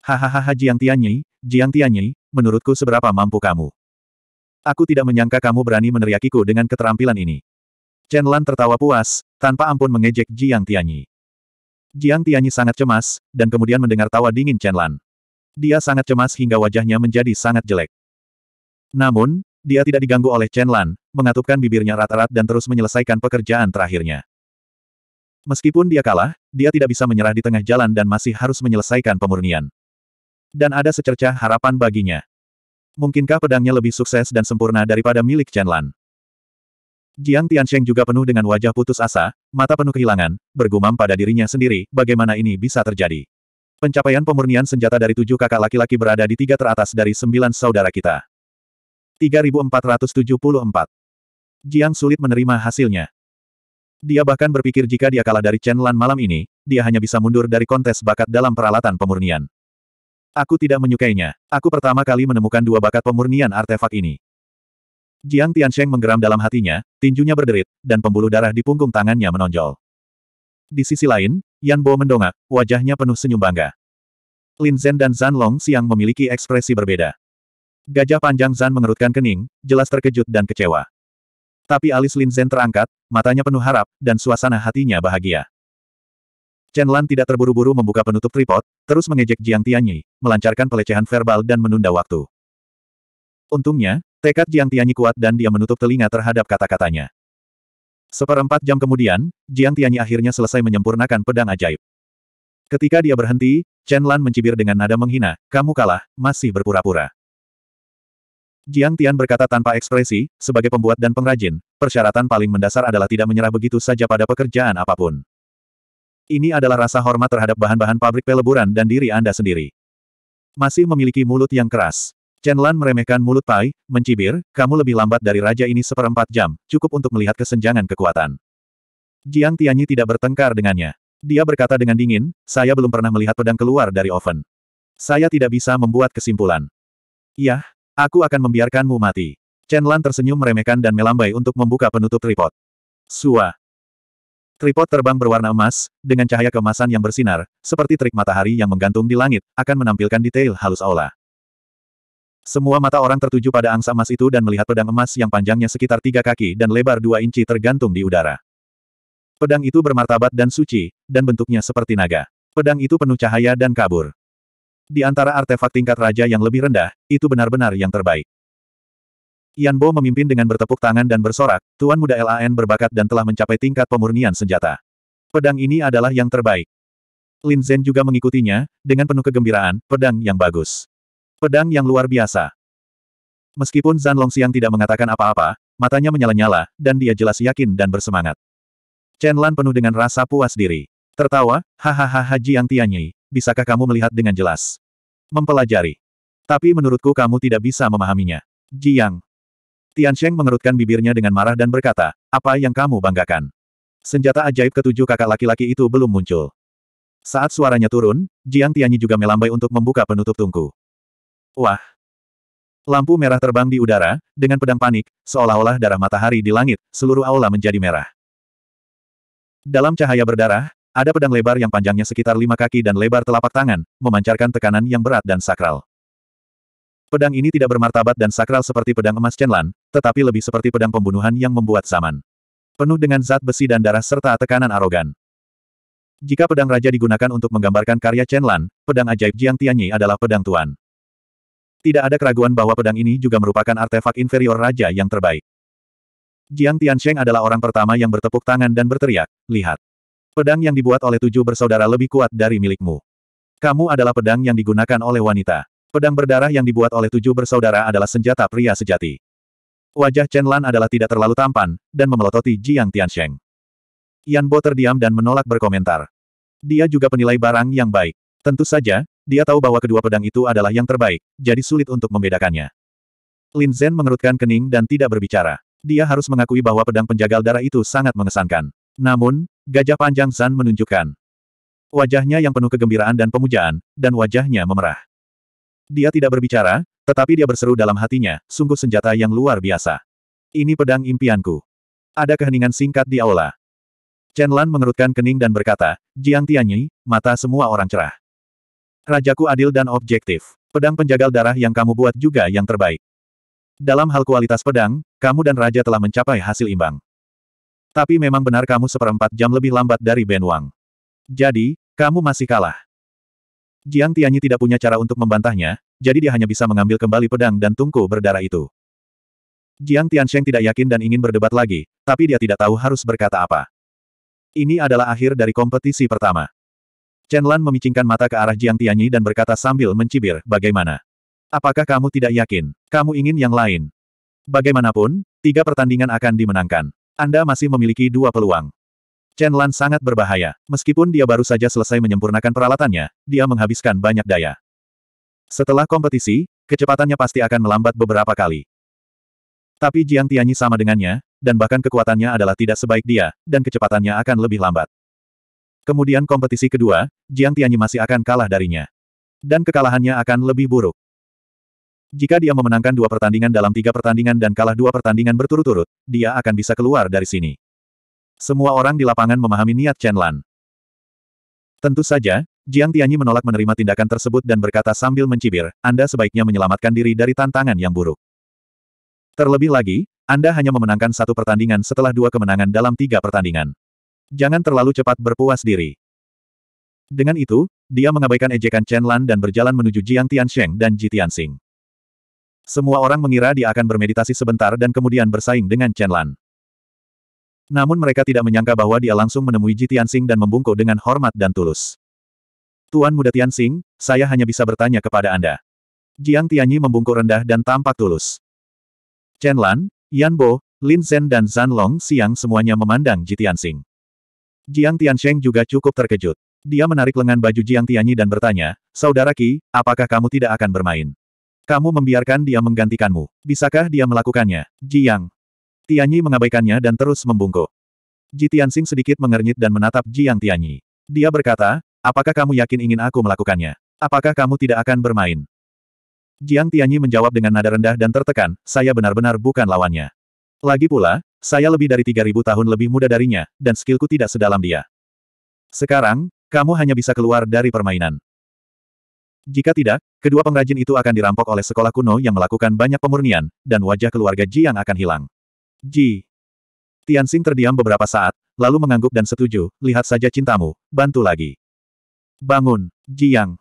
Hahaha Jiang Tianyi, Jiang Tianyi, menurutku seberapa mampu kamu. Aku tidak menyangka kamu berani meneriakiku dengan keterampilan ini. Chen Lan tertawa puas, tanpa ampun mengejek Jiang Tianyi. Jiang Tianyi sangat cemas, dan kemudian mendengar tawa dingin Chen Lan. Dia sangat cemas hingga wajahnya menjadi sangat jelek. Namun, dia tidak diganggu oleh Chen Lan, mengatupkan bibirnya rata-rat dan terus menyelesaikan pekerjaan terakhirnya. Meskipun dia kalah, dia tidak bisa menyerah di tengah jalan dan masih harus menyelesaikan pemurnian. Dan ada secercah harapan baginya. Mungkinkah pedangnya lebih sukses dan sempurna daripada milik Chen Lan? Jiang Tiansheng juga penuh dengan wajah putus asa, mata penuh kehilangan, bergumam pada dirinya sendiri, bagaimana ini bisa terjadi. Pencapaian pemurnian senjata dari tujuh kakak laki-laki berada di tiga teratas dari sembilan saudara kita. 3474 Jiang sulit menerima hasilnya. Dia bahkan berpikir jika dia kalah dari Chen Lan malam ini, dia hanya bisa mundur dari kontes bakat dalam peralatan pemurnian. Aku tidak menyukainya. Aku pertama kali menemukan dua bakat pemurnian artefak ini. Jiang Tiansheng menggeram dalam hatinya, tinjunya berderit, dan pembuluh darah di punggung tangannya menonjol. Di sisi lain, Yan Bo mendongak, wajahnya penuh senyum bangga. Lin Zhen dan Zan Long siang memiliki ekspresi berbeda. Gajah panjang Zan mengerutkan kening, jelas terkejut dan kecewa. Tapi alis Lin Zhen terangkat, matanya penuh harap, dan suasana hatinya bahagia. Chen Lan tidak terburu-buru membuka penutup tripod, terus mengejek Jiang Tianyi, melancarkan pelecehan verbal dan menunda waktu. Untungnya, Tekad Jiang Tianyi kuat dan dia menutup telinga terhadap kata-katanya. Seperempat jam kemudian, Jiang Tianyi akhirnya selesai menyempurnakan pedang ajaib. Ketika dia berhenti, Chen Lan mencibir dengan nada menghina, kamu kalah, masih berpura-pura. Jiang Tian berkata tanpa ekspresi, sebagai pembuat dan pengrajin, persyaratan paling mendasar adalah tidak menyerah begitu saja pada pekerjaan apapun. Ini adalah rasa hormat terhadap bahan-bahan pabrik peleburan dan diri Anda sendiri. Masih memiliki mulut yang keras. Chen Lan meremehkan mulut Pai, mencibir, kamu lebih lambat dari raja ini seperempat jam, cukup untuk melihat kesenjangan kekuatan. Jiang Tianyi tidak bertengkar dengannya. Dia berkata dengan dingin, saya belum pernah melihat pedang keluar dari oven. Saya tidak bisa membuat kesimpulan. Yah, aku akan membiarkanmu mati. Chen Lan tersenyum meremehkan dan melambai untuk membuka penutup tripod. Sua. Tripod terbang berwarna emas, dengan cahaya kemasan yang bersinar, seperti trik matahari yang menggantung di langit, akan menampilkan detail halus aula. Semua mata orang tertuju pada angsa emas itu dan melihat pedang emas yang panjangnya sekitar tiga kaki dan lebar dua inci tergantung di udara. Pedang itu bermartabat dan suci, dan bentuknya seperti naga. Pedang itu penuh cahaya dan kabur. Di antara artefak tingkat raja yang lebih rendah, itu benar-benar yang terbaik. Yan Bo memimpin dengan bertepuk tangan dan bersorak, Tuan Muda LAN berbakat dan telah mencapai tingkat pemurnian senjata. Pedang ini adalah yang terbaik. Lin Zhen juga mengikutinya, dengan penuh kegembiraan, pedang yang bagus. Pedang yang luar biasa. Meskipun Zan Longxiang tidak mengatakan apa-apa, matanya menyala-nyala, dan dia jelas yakin dan bersemangat. Chen Lan penuh dengan rasa puas diri. Tertawa, hahaha Yang Tianyi, bisakah kamu melihat dengan jelas? Mempelajari. Tapi menurutku kamu tidak bisa memahaminya. Jiang. Tian Sheng mengerutkan bibirnya dengan marah dan berkata, apa yang kamu banggakan? Senjata ajaib ketujuh kakak laki-laki itu belum muncul. Saat suaranya turun, Jiang Tianyi juga melambai untuk membuka penutup tungku. Wah! Lampu merah terbang di udara, dengan pedang panik, seolah-olah darah matahari di langit, seluruh aula menjadi merah. Dalam cahaya berdarah, ada pedang lebar yang panjangnya sekitar lima kaki dan lebar telapak tangan, memancarkan tekanan yang berat dan sakral. Pedang ini tidak bermartabat dan sakral seperti pedang emas Chenlan, tetapi lebih seperti pedang pembunuhan yang membuat zaman. Penuh dengan zat besi dan darah serta tekanan arogan. Jika pedang raja digunakan untuk menggambarkan karya Chenlan, pedang ajaib Jiang Tianyi adalah pedang tuan. Tidak ada keraguan bahwa pedang ini juga merupakan artefak inferior raja yang terbaik. Jiang Tiansheng adalah orang pertama yang bertepuk tangan dan berteriak, lihat. Pedang yang dibuat oleh tujuh bersaudara lebih kuat dari milikmu. Kamu adalah pedang yang digunakan oleh wanita. Pedang berdarah yang dibuat oleh tujuh bersaudara adalah senjata pria sejati. Wajah Chen Lan adalah tidak terlalu tampan, dan memelototi Jiang Tiansheng. Yan Bo terdiam dan menolak berkomentar. Dia juga penilai barang yang baik. Tentu saja, dia tahu bahwa kedua pedang itu adalah yang terbaik, jadi sulit untuk membedakannya. Lin Zhen mengerutkan kening dan tidak berbicara. Dia harus mengakui bahwa pedang penjagal darah itu sangat mengesankan. Namun, gajah panjang Zan menunjukkan. Wajahnya yang penuh kegembiraan dan pemujaan, dan wajahnya memerah. Dia tidak berbicara, tetapi dia berseru dalam hatinya, sungguh senjata yang luar biasa. Ini pedang impianku. Ada keheningan singkat di aula. Chen Lan mengerutkan kening dan berkata, Jiang Tianyi, mata semua orang cerah. Rajaku adil dan objektif. Pedang penjagal darah yang kamu buat juga yang terbaik. Dalam hal kualitas pedang, kamu dan Raja telah mencapai hasil imbang. Tapi memang benar kamu seperempat jam lebih lambat dari Ben Wang. Jadi, kamu masih kalah. Jiang Tianyi tidak punya cara untuk membantahnya, jadi dia hanya bisa mengambil kembali pedang dan tungku berdarah itu. Jiang Tiansheng tidak yakin dan ingin berdebat lagi, tapi dia tidak tahu harus berkata apa. Ini adalah akhir dari kompetisi pertama. Chen Lan memicingkan mata ke arah Jiang Tianyi dan berkata sambil mencibir, bagaimana? Apakah kamu tidak yakin? Kamu ingin yang lain? Bagaimanapun, tiga pertandingan akan dimenangkan. Anda masih memiliki dua peluang. Chen Lan sangat berbahaya. Meskipun dia baru saja selesai menyempurnakan peralatannya, dia menghabiskan banyak daya. Setelah kompetisi, kecepatannya pasti akan melambat beberapa kali. Tapi Jiang Tianyi sama dengannya, dan bahkan kekuatannya adalah tidak sebaik dia, dan kecepatannya akan lebih lambat. Kemudian kompetisi kedua, Jiang Tianyi masih akan kalah darinya. Dan kekalahannya akan lebih buruk. Jika dia memenangkan dua pertandingan dalam tiga pertandingan dan kalah dua pertandingan berturut-turut, dia akan bisa keluar dari sini. Semua orang di lapangan memahami niat Chen Lan. Tentu saja, Jiang Tianyi menolak menerima tindakan tersebut dan berkata sambil mencibir, Anda sebaiknya menyelamatkan diri dari tantangan yang buruk. Terlebih lagi, Anda hanya memenangkan satu pertandingan setelah dua kemenangan dalam tiga pertandingan. Jangan terlalu cepat berpuas diri. Dengan itu, dia mengabaikan ejekan Chen Lan dan berjalan menuju Jiang Tiansheng dan Ji Tianxing. Semua orang mengira dia akan bermeditasi sebentar dan kemudian bersaing dengan Chen Lan. Namun mereka tidak menyangka bahwa dia langsung menemui Ji Tianxing dan membungkuk dengan hormat dan tulus. Tuan Muda Tianxing, saya hanya bisa bertanya kepada Anda. Jiang Tianyi membungkuk rendah dan tampak tulus. Chen Lan, Yan Bo, Lin Zhen dan Zhan Long Siang semuanya memandang Tian Sing. Jiang Tiansheng juga cukup terkejut. Dia menarik lengan baju Jiang Tianyi dan bertanya, Saudara Qi, apakah kamu tidak akan bermain? Kamu membiarkan dia menggantikanmu. Bisakah dia melakukannya? Jiang. Tianyi mengabaikannya dan terus membungkuk. Ji Tianxing sedikit mengernyit dan menatap Jiang Tianyi. Dia berkata, apakah kamu yakin ingin aku melakukannya? Apakah kamu tidak akan bermain? Jiang Tianyi menjawab dengan nada rendah dan tertekan, saya benar-benar bukan lawannya. Lagi pula, saya lebih dari 3000 tahun lebih muda darinya, dan skillku tidak sedalam dia. Sekarang, kamu hanya bisa keluar dari permainan. Jika tidak, kedua pengrajin itu akan dirampok oleh sekolah kuno yang melakukan banyak pemurnian, dan wajah keluarga Ji yang akan hilang. Ji. Tianxing terdiam beberapa saat, lalu mengangguk dan setuju, lihat saja cintamu, bantu lagi. Bangun, Jiang.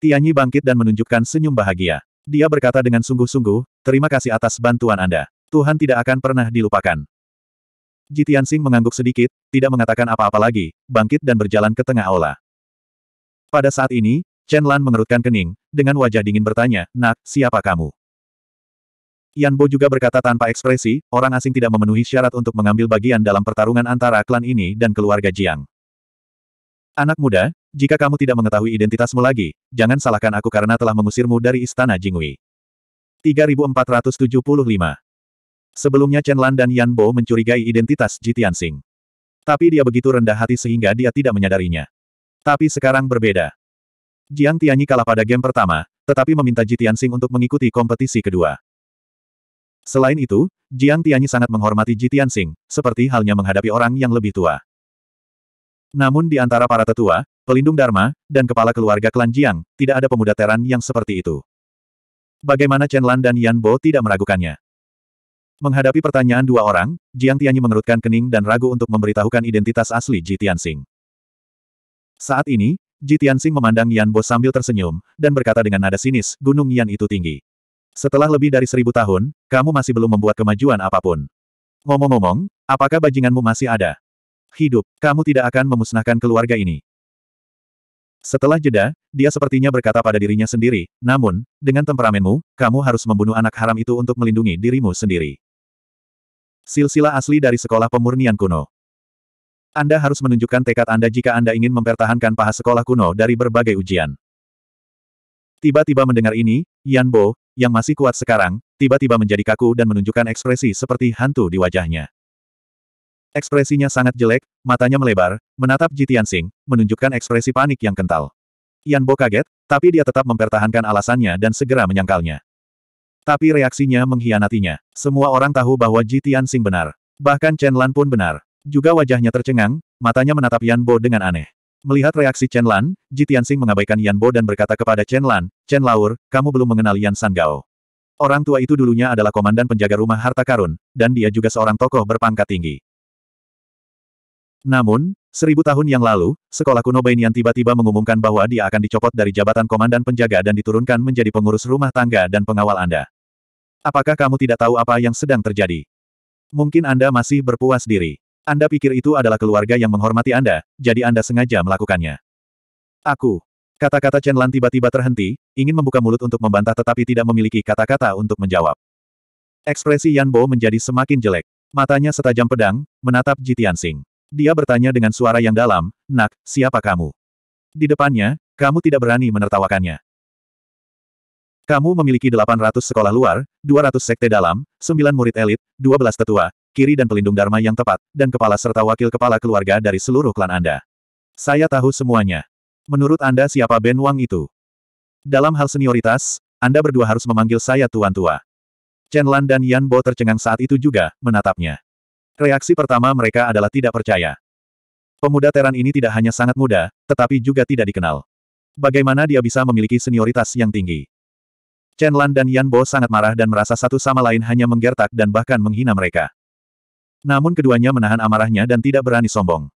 Tianyi bangkit dan menunjukkan senyum bahagia. Dia berkata dengan sungguh-sungguh, terima kasih atas bantuan Anda. Tuhan tidak akan pernah dilupakan. Jitian Sing mengangguk sedikit, tidak mengatakan apa-apa lagi, bangkit dan berjalan ke tengah aula. Pada saat ini, Chen Lan mengerutkan kening, dengan wajah dingin bertanya, Nak, siapa kamu? Yan Bo juga berkata tanpa ekspresi, orang asing tidak memenuhi syarat untuk mengambil bagian dalam pertarungan antara klan ini dan keluarga Jiang. Anak muda, jika kamu tidak mengetahui identitasmu lagi, jangan salahkan aku karena telah mengusirmu dari istana Jingui. 3475 Sebelumnya Chen Lan dan Yan Bo mencurigai identitas Ji Tianxing. Tapi dia begitu rendah hati sehingga dia tidak menyadarinya. Tapi sekarang berbeda. Jiang Tianyi kalah pada game pertama, tetapi meminta Ji Tianxing untuk mengikuti kompetisi kedua. Selain itu, Jiang Tianyi sangat menghormati Ji Tianxing, seperti halnya menghadapi orang yang lebih tua. Namun di antara para tetua, pelindung Dharma, dan kepala keluarga klan Jiang, tidak ada pemuda Teran yang seperti itu. Bagaimana Chen Lan dan Yan Bo tidak meragukannya. Menghadapi pertanyaan dua orang, Jiang Tianyi mengerutkan kening dan ragu untuk memberitahukan identitas asli Ji Tianxing. Saat ini, Ji Tianxing memandang Yan Bo sambil tersenyum, dan berkata dengan nada sinis, Gunung Yan itu tinggi. Setelah lebih dari seribu tahun, kamu masih belum membuat kemajuan apapun. Ngomong-ngomong, apakah bajinganmu masih ada? Hidup, kamu tidak akan memusnahkan keluarga ini. Setelah jeda, dia sepertinya berkata pada dirinya sendiri, namun, dengan temperamenmu, kamu harus membunuh anak haram itu untuk melindungi dirimu sendiri. Silsilah asli dari sekolah pemurnian kuno. Anda harus menunjukkan tekad Anda jika Anda ingin mempertahankan paha sekolah kuno dari berbagai ujian. Tiba-tiba mendengar ini, Yan Bo, yang masih kuat sekarang, tiba-tiba menjadi kaku dan menunjukkan ekspresi seperti hantu di wajahnya. Ekspresinya sangat jelek, matanya melebar, menatap Ji Tianxing, menunjukkan ekspresi panik yang kental. Yan Bo kaget, tapi dia tetap mempertahankan alasannya dan segera menyangkalnya. Tapi reaksinya mengkhianatinya. Semua orang tahu bahwa Ji Tianxing benar. Bahkan Chen Lan pun benar. Juga wajahnya tercengang, matanya menatap Yan Bo dengan aneh. Melihat reaksi Chen Lan, Ji Tianxing mengabaikan Yan Bo dan berkata kepada Chen Lan, Chen Laur, kamu belum mengenal Yan San Gao. Orang tua itu dulunya adalah komandan penjaga rumah harta karun, dan dia juga seorang tokoh berpangkat tinggi. Namun, seribu tahun yang lalu, sekolah kuno Bainian tiba-tiba mengumumkan bahwa dia akan dicopot dari jabatan komandan penjaga dan diturunkan menjadi pengurus rumah tangga dan pengawal Anda. Apakah kamu tidak tahu apa yang sedang terjadi? Mungkin Anda masih berpuas diri. Anda pikir itu adalah keluarga yang menghormati Anda, jadi Anda sengaja melakukannya. Aku. Kata-kata Chen Lan tiba-tiba terhenti, ingin membuka mulut untuk membantah tetapi tidak memiliki kata-kata untuk menjawab. Ekspresi Yan Bo menjadi semakin jelek. Matanya setajam pedang, menatap Ji Tianxing. Dia bertanya dengan suara yang dalam, Nak, siapa kamu? Di depannya, kamu tidak berani menertawakannya. Kamu memiliki 800 sekolah luar, 200 sekte dalam, 9 murid elit, 12 tetua, kiri dan pelindung dharma yang tepat, dan kepala serta wakil kepala keluarga dari seluruh klan Anda. Saya tahu semuanya. Menurut Anda siapa Ben Wang itu? Dalam hal senioritas, Anda berdua harus memanggil saya Tuan Tua. Chen Lan dan Yan Bo tercengang saat itu juga, menatapnya. Reaksi pertama mereka adalah tidak percaya. Pemuda Teran ini tidak hanya sangat muda, tetapi juga tidak dikenal. Bagaimana dia bisa memiliki senioritas yang tinggi? Chen Lan dan Yan Bo sangat marah dan merasa satu sama lain hanya menggertak dan bahkan menghina mereka. Namun keduanya menahan amarahnya dan tidak berani sombong.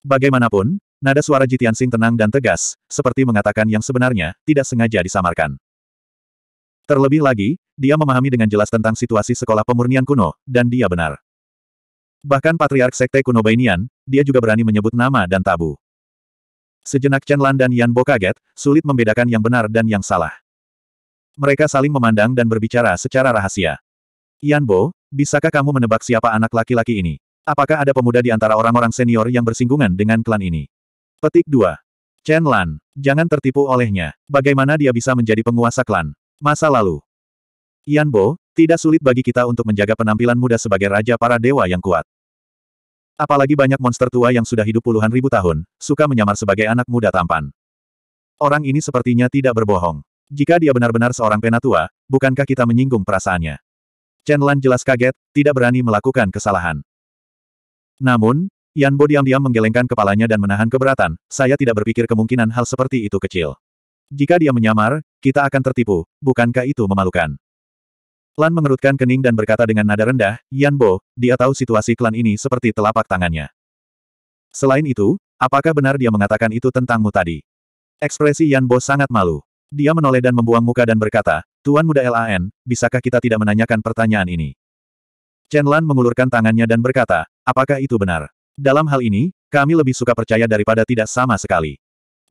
Bagaimanapun, nada suara Jitian Sing tenang dan tegas, seperti mengatakan yang sebenarnya, tidak sengaja disamarkan. Terlebih lagi, dia memahami dengan jelas tentang situasi sekolah pemurnian kuno, dan dia benar. Bahkan Patriark Sekte kuno Bainian, dia juga berani menyebut nama dan tabu. Sejenak Chen Lan dan Yan Bo kaget, sulit membedakan yang benar dan yang salah. Mereka saling memandang dan berbicara secara rahasia. Yanbo, bisakah kamu menebak siapa anak laki-laki ini? Apakah ada pemuda di antara orang-orang senior yang bersinggungan dengan klan ini? Petik 2. Chen Lan, jangan tertipu olehnya. Bagaimana dia bisa menjadi penguasa klan? Masa lalu. Yanbo, tidak sulit bagi kita untuk menjaga penampilan muda sebagai raja para dewa yang kuat. Apalagi banyak monster tua yang sudah hidup puluhan ribu tahun, suka menyamar sebagai anak muda tampan. Orang ini sepertinya tidak berbohong. Jika dia benar-benar seorang penatua, bukankah kita menyinggung perasaannya? Chen Lan jelas kaget, tidak berani melakukan kesalahan. Namun, Yan Bo diam-diam menggelengkan kepalanya dan menahan keberatan, saya tidak berpikir kemungkinan hal seperti itu kecil. Jika dia menyamar, kita akan tertipu, bukankah itu memalukan? Lan mengerutkan kening dan berkata dengan nada rendah, Yan Bo, dia tahu situasi klan ini seperti telapak tangannya. Selain itu, apakah benar dia mengatakan itu tentangmu tadi? Ekspresi Yan Bo sangat malu. Dia menoleh dan membuang muka dan berkata, Tuan Muda LAN, bisakah kita tidak menanyakan pertanyaan ini? Chen Lan mengulurkan tangannya dan berkata, apakah itu benar? Dalam hal ini, kami lebih suka percaya daripada tidak sama sekali.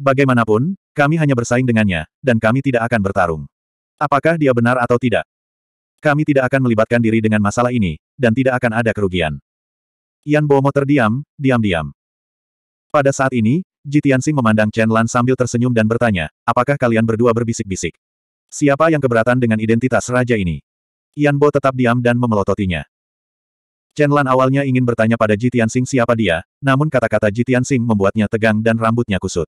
Bagaimanapun, kami hanya bersaing dengannya, dan kami tidak akan bertarung. Apakah dia benar atau tidak? Kami tidak akan melibatkan diri dengan masalah ini, dan tidak akan ada kerugian. Yan Bomo terdiam, diam-diam. Pada saat ini, Ji memandang Chen Lan sambil tersenyum dan bertanya, apakah kalian berdua berbisik-bisik? Siapa yang keberatan dengan identitas raja ini? Yan Bo tetap diam dan memelototinya. Chen Lan awalnya ingin bertanya pada Ji siapa dia, namun kata-kata Ji membuatnya tegang dan rambutnya kusut.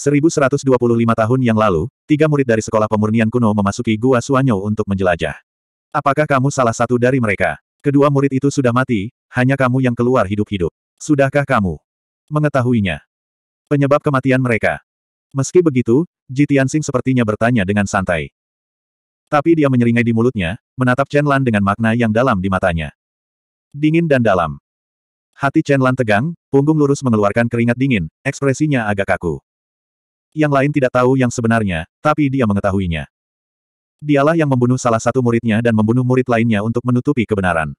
1125 tahun yang lalu, tiga murid dari sekolah pemurnian kuno memasuki Gua Suanyo untuk menjelajah. Apakah kamu salah satu dari mereka? Kedua murid itu sudah mati, hanya kamu yang keluar hidup-hidup. Sudahkah kamu mengetahuinya. Penyebab kematian mereka. Meski begitu, Ji Tianxing sepertinya bertanya dengan santai. Tapi dia menyeringai di mulutnya, menatap Chen Lan dengan makna yang dalam di matanya. Dingin dan dalam. Hati Chen Lan tegang, punggung lurus mengeluarkan keringat dingin, ekspresinya agak kaku. Yang lain tidak tahu yang sebenarnya, tapi dia mengetahuinya. Dialah yang membunuh salah satu muridnya dan membunuh murid lainnya untuk menutupi kebenaran.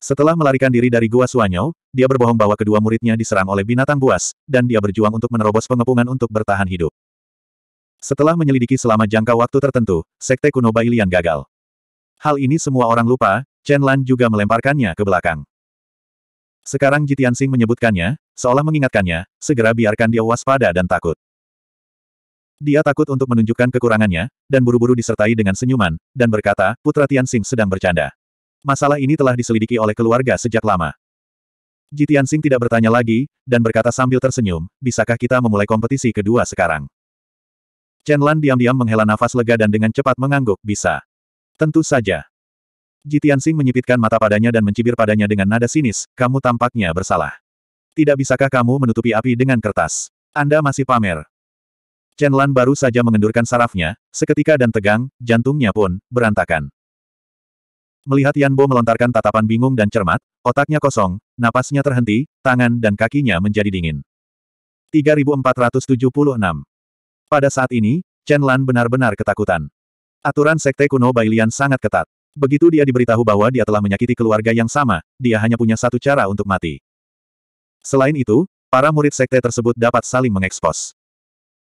Setelah melarikan diri dari gua Suanyo, dia berbohong bahwa kedua muridnya diserang oleh binatang buas, dan dia berjuang untuk menerobos pengepungan untuk bertahan hidup. Setelah menyelidiki selama jangka waktu tertentu, Sekte Kuno Bailian gagal. Hal ini semua orang lupa, Chen Lan juga melemparkannya ke belakang. Sekarang Jitian Sing menyebutkannya, seolah mengingatkannya, segera biarkan dia waspada dan takut. Dia takut untuk menunjukkan kekurangannya, dan buru-buru disertai dengan senyuman, dan berkata, Putra Tian Sing sedang bercanda. Masalah ini telah diselidiki oleh keluarga sejak lama. Jitian Sing tidak bertanya lagi, dan berkata sambil tersenyum, bisakah kita memulai kompetisi kedua sekarang? Chen Lan diam-diam menghela nafas lega dan dengan cepat mengangguk, bisa. Tentu saja. Jitian Sing menyipitkan mata padanya dan mencibir padanya dengan nada sinis, kamu tampaknya bersalah. Tidak bisakah kamu menutupi api dengan kertas? Anda masih pamer. Chen Lan baru saja mengendurkan sarafnya, seketika dan tegang, jantungnya pun, berantakan. Melihat Yanbo melontarkan tatapan bingung dan cermat, otaknya kosong, napasnya terhenti, tangan dan kakinya menjadi dingin. 3476 Pada saat ini, Chen Lan benar-benar ketakutan. Aturan Sekte Kuno Bailian sangat ketat. Begitu dia diberitahu bahwa dia telah menyakiti keluarga yang sama, dia hanya punya satu cara untuk mati. Selain itu, para murid Sekte tersebut dapat saling mengekspos.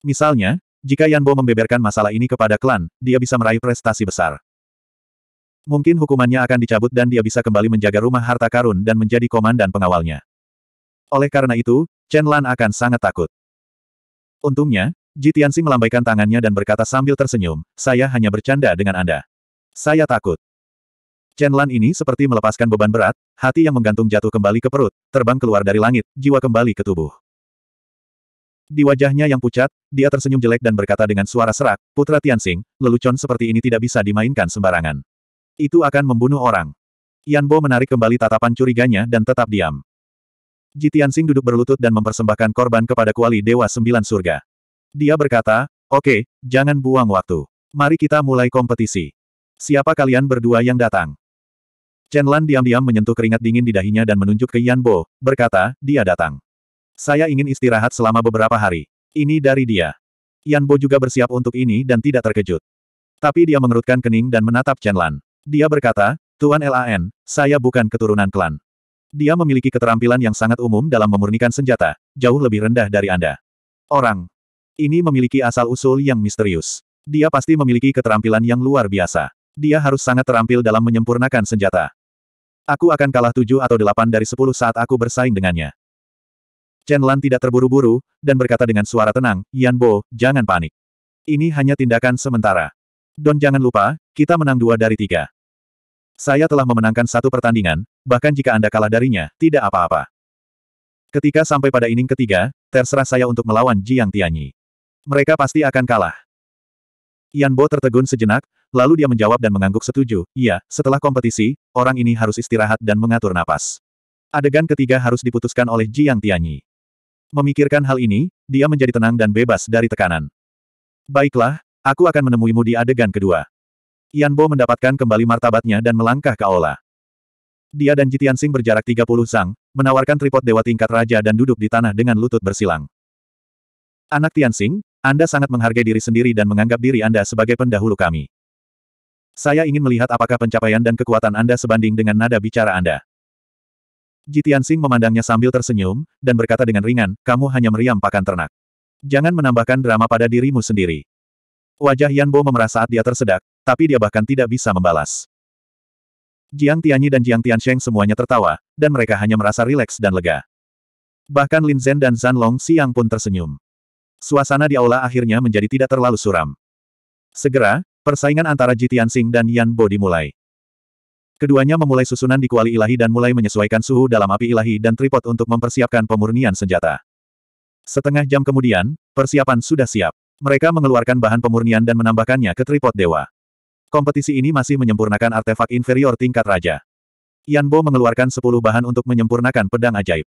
Misalnya, jika Yanbo membeberkan masalah ini kepada klan, dia bisa meraih prestasi besar. Mungkin hukumannya akan dicabut dan dia bisa kembali menjaga rumah harta karun dan menjadi komandan pengawalnya. Oleh karena itu, Chen Lan akan sangat takut. Untungnya, Ji Tianxi melambaikan tangannya dan berkata sambil tersenyum, saya hanya bercanda dengan Anda. Saya takut. Chen Lan ini seperti melepaskan beban berat, hati yang menggantung jatuh kembali ke perut, terbang keluar dari langit, jiwa kembali ke tubuh. Di wajahnya yang pucat, dia tersenyum jelek dan berkata dengan suara serak, Putra Tianxing, lelucon seperti ini tidak bisa dimainkan sembarangan. Itu akan membunuh orang. Yan Bo menarik kembali tatapan curiganya dan tetap diam. Tianxing duduk berlutut dan mempersembahkan korban kepada kuali Dewa Sembilan Surga. Dia berkata, oke, okay, jangan buang waktu. Mari kita mulai kompetisi. Siapa kalian berdua yang datang? Chen Lan diam-diam menyentuh keringat dingin di dahinya dan menunjuk ke Yan Bo, berkata, dia datang. Saya ingin istirahat selama beberapa hari. Ini dari dia. Yan Bo juga bersiap untuk ini dan tidak terkejut. Tapi dia mengerutkan kening dan menatap Chen Lan. Dia berkata, Tuan LAN, saya bukan keturunan klan. Dia memiliki keterampilan yang sangat umum dalam memurnikan senjata, jauh lebih rendah dari Anda. Orang ini memiliki asal-usul yang misterius. Dia pasti memiliki keterampilan yang luar biasa. Dia harus sangat terampil dalam menyempurnakan senjata. Aku akan kalah tujuh atau delapan dari sepuluh saat aku bersaing dengannya. Chen Lan tidak terburu-buru, dan berkata dengan suara tenang, Yan Bo, jangan panik. Ini hanya tindakan sementara. Don jangan lupa, kita menang dua dari tiga. Saya telah memenangkan satu pertandingan, bahkan jika Anda kalah darinya, tidak apa-apa. Ketika sampai pada inning ketiga, terserah saya untuk melawan Jiang Tianyi. Mereka pasti akan kalah. Yan Bo tertegun sejenak, lalu dia menjawab dan mengangguk setuju, iya, setelah kompetisi, orang ini harus istirahat dan mengatur napas. Adegan ketiga harus diputuskan oleh Jiang Tianyi. Memikirkan hal ini, dia menjadi tenang dan bebas dari tekanan. Baiklah, aku akan menemuimu di adegan kedua. Yanbo mendapatkan kembali martabatnya dan melangkah ke aula. Dia dan Jitian Sing berjarak 30 sang, menawarkan tripod dewa tingkat raja dan duduk di tanah dengan lutut bersilang. Anak Tian Sing, Anda sangat menghargai diri sendiri dan menganggap diri Anda sebagai pendahulu kami. Saya ingin melihat apakah pencapaian dan kekuatan Anda sebanding dengan nada bicara Anda. Jitian Sing memandangnya sambil tersenyum, dan berkata dengan ringan, kamu hanya meriam pakan ternak. Jangan menambahkan drama pada dirimu sendiri. Wajah Yan Bo memerah saat dia tersedak, tapi dia bahkan tidak bisa membalas. Jiang Tianyi dan Jiang Tiansheng semuanya tertawa, dan mereka hanya merasa rileks dan lega. Bahkan Lin Zhen dan Zan Long siang pun tersenyum. Suasana di aula akhirnya menjadi tidak terlalu suram. Segera, persaingan antara Ji Tianxing dan Yan Bo dimulai. Keduanya memulai susunan di kuali ilahi dan mulai menyesuaikan suhu dalam api ilahi dan tripod untuk mempersiapkan pemurnian senjata. Setengah jam kemudian, persiapan sudah siap. Mereka mengeluarkan bahan pemurnian dan menambahkannya ke tripod dewa. Kompetisi ini masih menyempurnakan artefak inferior tingkat raja. Yanbo mengeluarkan 10 bahan untuk menyempurnakan pedang ajaib.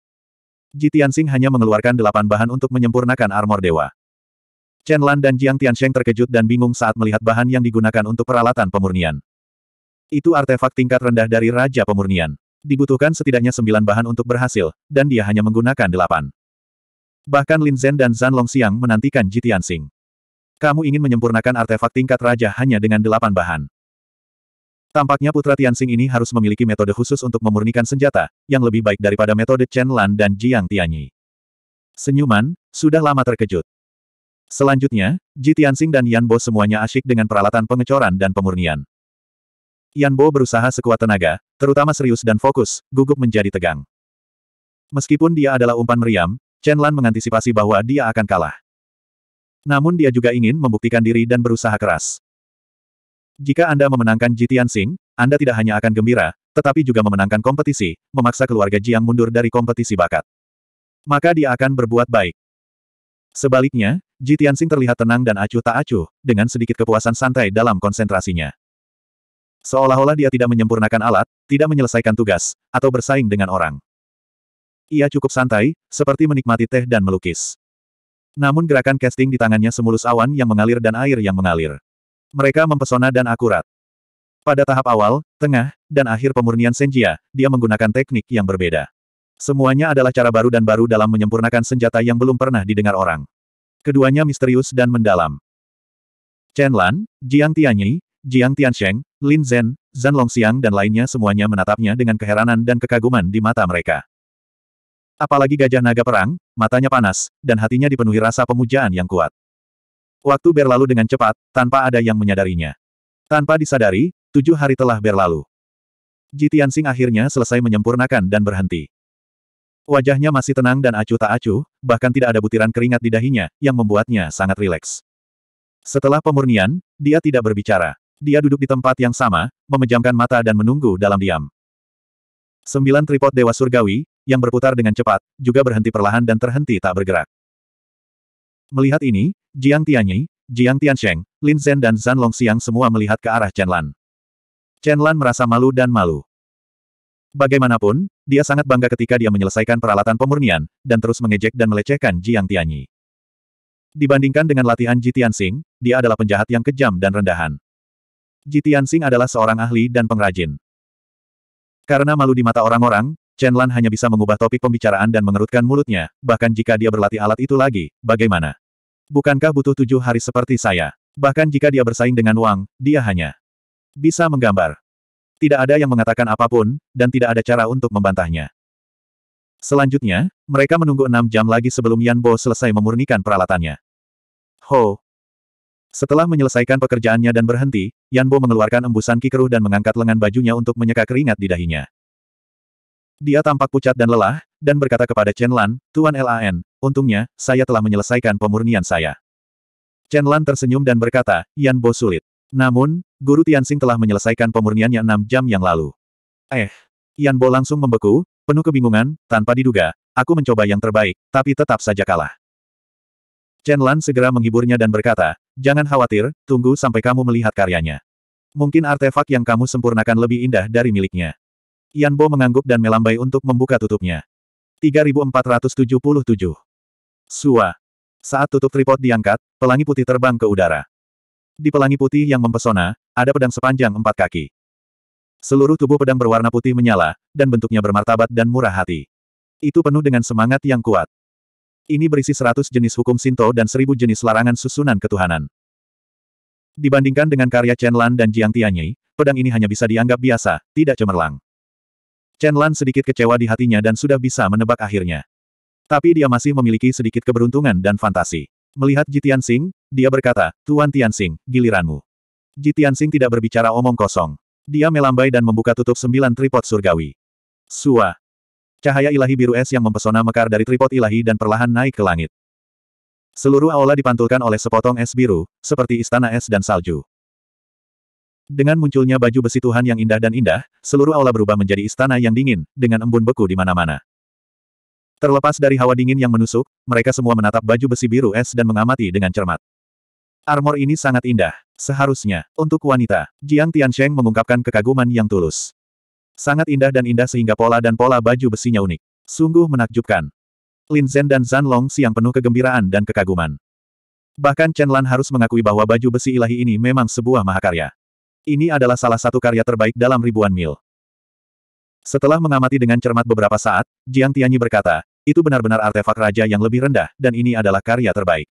Jitiansing hanya mengeluarkan 8 bahan untuk menyempurnakan armor dewa. Chen Lan dan Jiang Tiansheng terkejut dan bingung saat melihat bahan yang digunakan untuk peralatan pemurnian. Itu artefak tingkat rendah dari Raja Pemurnian. Dibutuhkan setidaknya sembilan bahan untuk berhasil, dan dia hanya menggunakan delapan. Bahkan Lin Zhen dan Zan Longxiang menantikan Ji Tianxing. Kamu ingin menyempurnakan artefak tingkat raja hanya dengan delapan bahan. Tampaknya Putra Tianxing ini harus memiliki metode khusus untuk memurnikan senjata, yang lebih baik daripada metode Chen Lan dan Jiang Tianyi. Senyuman, sudah lama terkejut. Selanjutnya, Ji Tianxing dan Yan Bo semuanya asyik dengan peralatan pengecoran dan pemurnian. Yan Bo berusaha sekuat tenaga, terutama serius dan fokus, gugup menjadi tegang. Meskipun dia adalah umpan meriam, Chen Lan mengantisipasi bahwa dia akan kalah. Namun dia juga ingin membuktikan diri dan berusaha keras. Jika Anda memenangkan Ji Tianxing, Anda tidak hanya akan gembira, tetapi juga memenangkan kompetisi, memaksa keluarga Jiang mundur dari kompetisi bakat. Maka dia akan berbuat baik. Sebaliknya, Ji Tianxing terlihat tenang dan acuh tak acuh, dengan sedikit kepuasan santai dalam konsentrasinya. Seolah-olah dia tidak menyempurnakan alat, tidak menyelesaikan tugas, atau bersaing dengan orang. Ia cukup santai, seperti menikmati teh dan melukis. Namun gerakan casting di tangannya semulus awan yang mengalir dan air yang mengalir. Mereka mempesona dan akurat. Pada tahap awal, tengah, dan akhir pemurnian Senjia, dia menggunakan teknik yang berbeda. Semuanya adalah cara baru dan baru dalam menyempurnakan senjata yang belum pernah didengar orang. Keduanya misterius dan mendalam. Chen Lan, Jiang Tianyi, Jiang Tiansheng, Lin Zhen, Zhan Longxiang dan lainnya semuanya menatapnya dengan keheranan dan kekaguman di mata mereka. Apalagi gajah naga perang, matanya panas, dan hatinya dipenuhi rasa pemujaan yang kuat. Waktu berlalu dengan cepat, tanpa ada yang menyadarinya. Tanpa disadari, tujuh hari telah berlalu. Jitian Sing akhirnya selesai menyempurnakan dan berhenti. Wajahnya masih tenang dan acuh tak acuh, bahkan tidak ada butiran keringat di dahinya, yang membuatnya sangat rileks. Setelah pemurnian, dia tidak berbicara. Dia duduk di tempat yang sama, memejamkan mata dan menunggu dalam diam. Sembilan tripod Dewa Surgawi, yang berputar dengan cepat, juga berhenti perlahan dan terhenti tak bergerak. Melihat ini, Jiang Tianyi, Jiang Tiansheng, Lin Zhen dan Zan Longxiang semua melihat ke arah Chen Lan. Chen Lan merasa malu dan malu. Bagaimanapun, dia sangat bangga ketika dia menyelesaikan peralatan pemurnian, dan terus mengejek dan melecehkan Jiang Tianyi. Dibandingkan dengan latihan Ji Tianxing, dia adalah penjahat yang kejam dan rendahan. Ji Tianxing adalah seorang ahli dan pengrajin. Karena malu di mata orang-orang, Chen Lan hanya bisa mengubah topik pembicaraan dan mengerutkan mulutnya, bahkan jika dia berlatih alat itu lagi, bagaimana? Bukankah butuh tujuh hari seperti saya? Bahkan jika dia bersaing dengan Wang, dia hanya bisa menggambar. Tidak ada yang mengatakan apapun, dan tidak ada cara untuk membantahnya. Selanjutnya, mereka menunggu enam jam lagi sebelum Yan Bo selesai memurnikan peralatannya. Ho! Setelah menyelesaikan pekerjaannya dan berhenti, Yan Bo mengeluarkan embusan kikeruh dan mengangkat lengan bajunya untuk menyeka keringat di dahinya. Dia tampak pucat dan lelah, dan berkata kepada Chen Lan, Tuan Lan, untungnya, saya telah menyelesaikan pemurnian saya. Chen Lan tersenyum dan berkata, Yan Bo sulit. Namun, Guru Tianxing telah menyelesaikan pemurniannya enam jam yang lalu. Eh, Yan Bo langsung membeku, penuh kebingungan, tanpa diduga, aku mencoba yang terbaik, tapi tetap saja kalah. Chen Lan segera menghiburnya dan berkata, jangan khawatir, tunggu sampai kamu melihat karyanya. Mungkin artefak yang kamu sempurnakan lebih indah dari miliknya. Yan Bo mengangguk dan melambai untuk membuka tutupnya. 3477. Sua. Saat tutup tripod diangkat, pelangi putih terbang ke udara. Di pelangi putih yang mempesona, ada pedang sepanjang empat kaki. Seluruh tubuh pedang berwarna putih menyala, dan bentuknya bermartabat dan murah hati. Itu penuh dengan semangat yang kuat. Ini berisi seratus jenis hukum Sinto dan seribu jenis larangan susunan ketuhanan. Dibandingkan dengan karya Chen Lan dan Jiang Tianyi, pedang ini hanya bisa dianggap biasa, tidak cemerlang. Chen Lan sedikit kecewa di hatinya dan sudah bisa menebak akhirnya. Tapi dia masih memiliki sedikit keberuntungan dan fantasi. Melihat Jitian Sing, dia berkata, Tuan Tianxing, giliranmu. Jitian Sing tidak berbicara omong kosong. Dia melambai dan membuka tutup sembilan tripod surgawi. Sua. Cahaya ilahi biru es yang mempesona mekar dari tripod ilahi dan perlahan naik ke langit. Seluruh aula dipantulkan oleh sepotong es biru, seperti istana es dan salju. Dengan munculnya baju besi Tuhan yang indah dan indah, seluruh aula berubah menjadi istana yang dingin, dengan embun beku di mana-mana. Terlepas dari hawa dingin yang menusuk, mereka semua menatap baju besi biru es dan mengamati dengan cermat. Armor ini sangat indah. Seharusnya, untuk wanita, Jiang Tiansheng mengungkapkan kekaguman yang tulus. Sangat indah dan indah sehingga pola dan pola baju besinya unik. Sungguh menakjubkan. Lin Zhen dan Zan Long siang penuh kegembiraan dan kekaguman. Bahkan Chen Lan harus mengakui bahwa baju besi ilahi ini memang sebuah mahakarya. Ini adalah salah satu karya terbaik dalam ribuan mil. Setelah mengamati dengan cermat beberapa saat, Jiang Tianyi berkata, itu benar-benar artefak raja yang lebih rendah, dan ini adalah karya terbaik.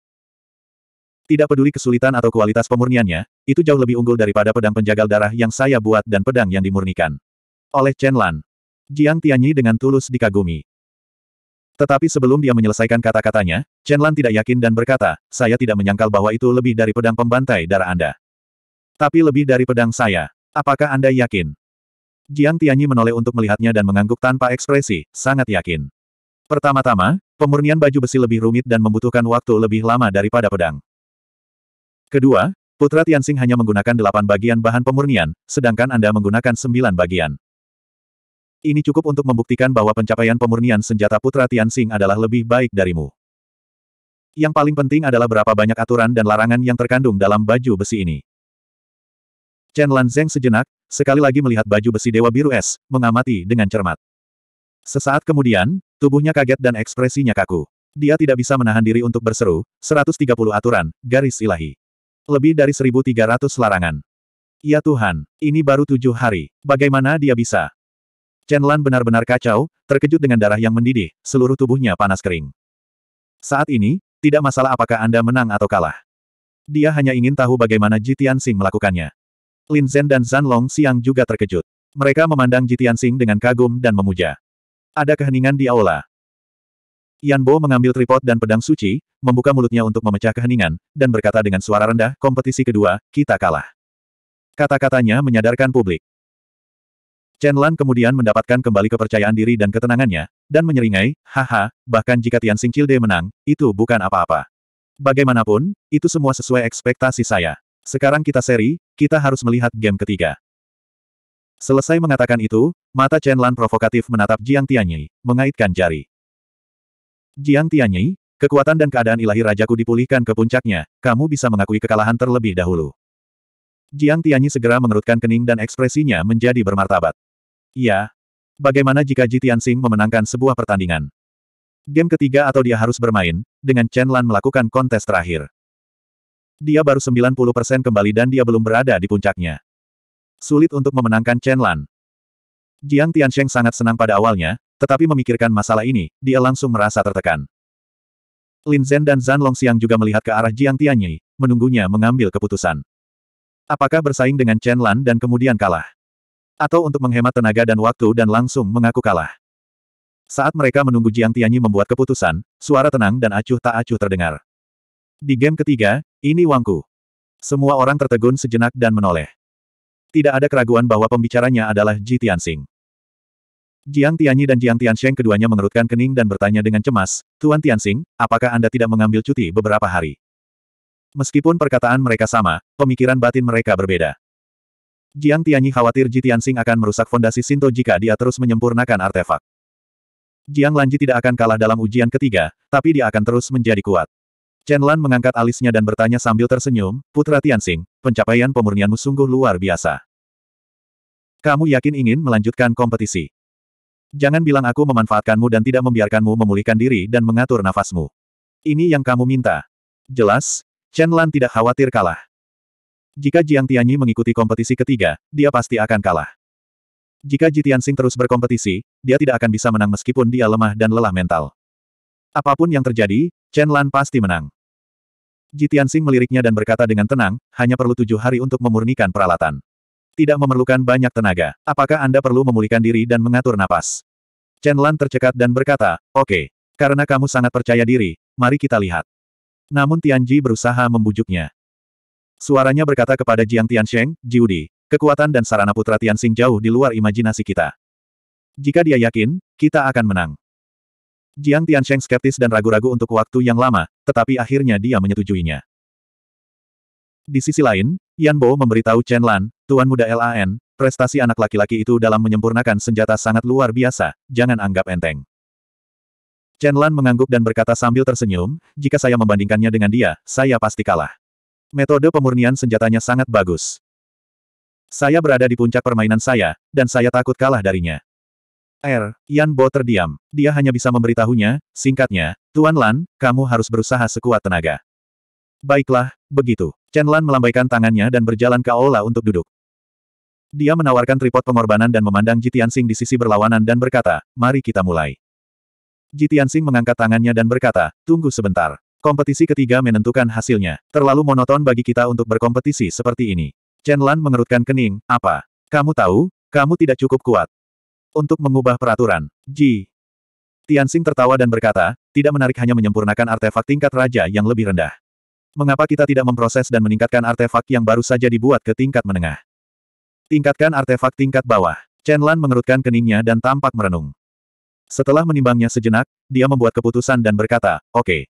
Tidak peduli kesulitan atau kualitas pemurniannya, itu jauh lebih unggul daripada pedang penjagal darah yang saya buat dan pedang yang dimurnikan. Oleh Chen Lan. Jiang Tianyi dengan tulus dikagumi. Tetapi sebelum dia menyelesaikan kata-katanya, Chen Lan tidak yakin dan berkata, saya tidak menyangkal bahwa itu lebih dari pedang pembantai darah Anda. Tapi lebih dari pedang saya. Apakah Anda yakin? Jiang Tianyi menoleh untuk melihatnya dan mengangguk tanpa ekspresi, sangat yakin. Pertama-tama, pemurnian baju besi lebih rumit dan membutuhkan waktu lebih lama daripada pedang. Kedua, Putra Tianxing hanya menggunakan delapan bagian bahan pemurnian, sedangkan Anda menggunakan sembilan bagian. Ini cukup untuk membuktikan bahwa pencapaian pemurnian senjata Putra Tianxing adalah lebih baik darimu. Yang paling penting adalah berapa banyak aturan dan larangan yang terkandung dalam baju besi ini. Chen Lan zeng sejenak, sekali lagi melihat baju besi Dewa Biru Es, mengamati dengan cermat. Sesaat kemudian, tubuhnya kaget dan ekspresinya kaku. Dia tidak bisa menahan diri untuk berseru, 130 aturan, garis ilahi. Lebih dari 1.300 larangan. Ya Tuhan, ini baru tujuh hari, bagaimana dia bisa? Chen Lan benar-benar kacau, terkejut dengan darah yang mendidih, seluruh tubuhnya panas kering. Saat ini, tidak masalah apakah Anda menang atau kalah. Dia hanya ingin tahu bagaimana Ji Sing melakukannya. Lin Zhen dan Zan Long Xiang juga terkejut. Mereka memandang Jitian Xing dengan kagum dan memuja. Ada keheningan di aula. Yan Bo mengambil tripod dan pedang suci, membuka mulutnya untuk memecah keheningan, dan berkata dengan suara rendah, kompetisi kedua, kita kalah. Kata-katanya menyadarkan publik. Chen Lan kemudian mendapatkan kembali kepercayaan diri dan ketenangannya, dan menyeringai, haha, bahkan jika Tian Xing Childe menang, itu bukan apa-apa. Bagaimanapun, itu semua sesuai ekspektasi saya. Sekarang kita seri, kita harus melihat game ketiga. Selesai mengatakan itu, mata Chen Lan provokatif menatap Jiang Tianyi, mengaitkan jari. Jiang Tianyi, kekuatan dan keadaan ilahi rajaku dipulihkan ke puncaknya, kamu bisa mengakui kekalahan terlebih dahulu. Jiang Tianyi segera mengerutkan kening dan ekspresinya menjadi bermartabat. Ya, Bagaimana jika Ji Tianxing memenangkan sebuah pertandingan? Game ketiga atau dia harus bermain, dengan Chen Lan melakukan kontes terakhir dia baru 90% kembali dan dia belum berada di puncaknya. Sulit untuk memenangkan Chen Lan. Jiang Tiansheng sangat senang pada awalnya, tetapi memikirkan masalah ini, dia langsung merasa tertekan. Lin Zhen dan Zan Longxiang juga melihat ke arah Jiang Tianyi, menunggunya mengambil keputusan. Apakah bersaing dengan Chen Lan dan kemudian kalah? Atau untuk menghemat tenaga dan waktu dan langsung mengaku kalah? Saat mereka menunggu Jiang Tianyi membuat keputusan, suara tenang dan acuh tak acuh terdengar. Di game ketiga, ini Wangku. Semua orang tertegun sejenak dan menoleh. Tidak ada keraguan bahwa pembicaranya adalah Ji Tianxing. Jiang Tianyi dan Jiang Tiansheng keduanya mengerutkan kening dan bertanya dengan cemas, Tuan Tianxing, apakah Anda tidak mengambil cuti beberapa hari? Meskipun perkataan mereka sama, pemikiran batin mereka berbeda. Jiang Tianyi khawatir Ji Tianxing akan merusak fondasi Sinto jika dia terus menyempurnakan artefak. Jiang Lanji tidak akan kalah dalam ujian ketiga, tapi dia akan terus menjadi kuat. Chen Lan mengangkat alisnya dan bertanya sambil tersenyum, Putra Tianxing, pencapaian pemurnianmu sungguh luar biasa. Kamu yakin ingin melanjutkan kompetisi? Jangan bilang aku memanfaatkanmu dan tidak membiarkanmu memulihkan diri dan mengatur nafasmu. Ini yang kamu minta. Jelas, Chen Lan tidak khawatir kalah. Jika Jiang Tianyi mengikuti kompetisi ketiga, dia pasti akan kalah. Jika Ji Tianxing terus berkompetisi, dia tidak akan bisa menang meskipun dia lemah dan lelah mental. Apapun yang terjadi, Chen Lan pasti menang. Ji Sing meliriknya dan berkata dengan tenang, hanya perlu tujuh hari untuk memurnikan peralatan. Tidak memerlukan banyak tenaga. Apakah Anda perlu memulihkan diri dan mengatur napas? Chen Lan tercekat dan berkata, oke. Okay, karena kamu sangat percaya diri, mari kita lihat. Namun Tian Ji berusaha membujuknya. Suaranya berkata kepada Jiang Tian Tiansheng, Jiudi, kekuatan dan sarana putra Tian Sing jauh di luar imajinasi kita. Jika dia yakin, kita akan menang. Jiang Tiansheng skeptis dan ragu-ragu untuk waktu yang lama, tetapi akhirnya dia menyetujuinya. Di sisi lain, Yan Bo memberitahu Chen Lan, Tuan Muda LAN, prestasi anak laki-laki itu dalam menyempurnakan senjata sangat luar biasa, jangan anggap enteng. Chen Lan mengangguk dan berkata sambil tersenyum, jika saya membandingkannya dengan dia, saya pasti kalah. Metode pemurnian senjatanya sangat bagus. Saya berada di puncak permainan saya, dan saya takut kalah darinya. R. Yan Bo terdiam. Dia hanya bisa memberitahunya, singkatnya, Tuan Lan, kamu harus berusaha sekuat tenaga. Baiklah, begitu. Chen Lan melambaikan tangannya dan berjalan ke aula untuk duduk. Dia menawarkan tripod pengorbanan dan memandang Jitian Sing di sisi berlawanan dan berkata, mari kita mulai. Jitian Sing mengangkat tangannya dan berkata, tunggu sebentar. Kompetisi ketiga menentukan hasilnya. Terlalu monoton bagi kita untuk berkompetisi seperti ini. Chen Lan mengerutkan kening, apa? Kamu tahu, kamu tidak cukup kuat untuk mengubah peraturan. Ji. Tianxing tertawa dan berkata, tidak menarik hanya menyempurnakan artefak tingkat raja yang lebih rendah. Mengapa kita tidak memproses dan meningkatkan artefak yang baru saja dibuat ke tingkat menengah? Tingkatkan artefak tingkat bawah. Chen Lan mengerutkan keningnya dan tampak merenung. Setelah menimbangnya sejenak, dia membuat keputusan dan berkata, oke. Okay.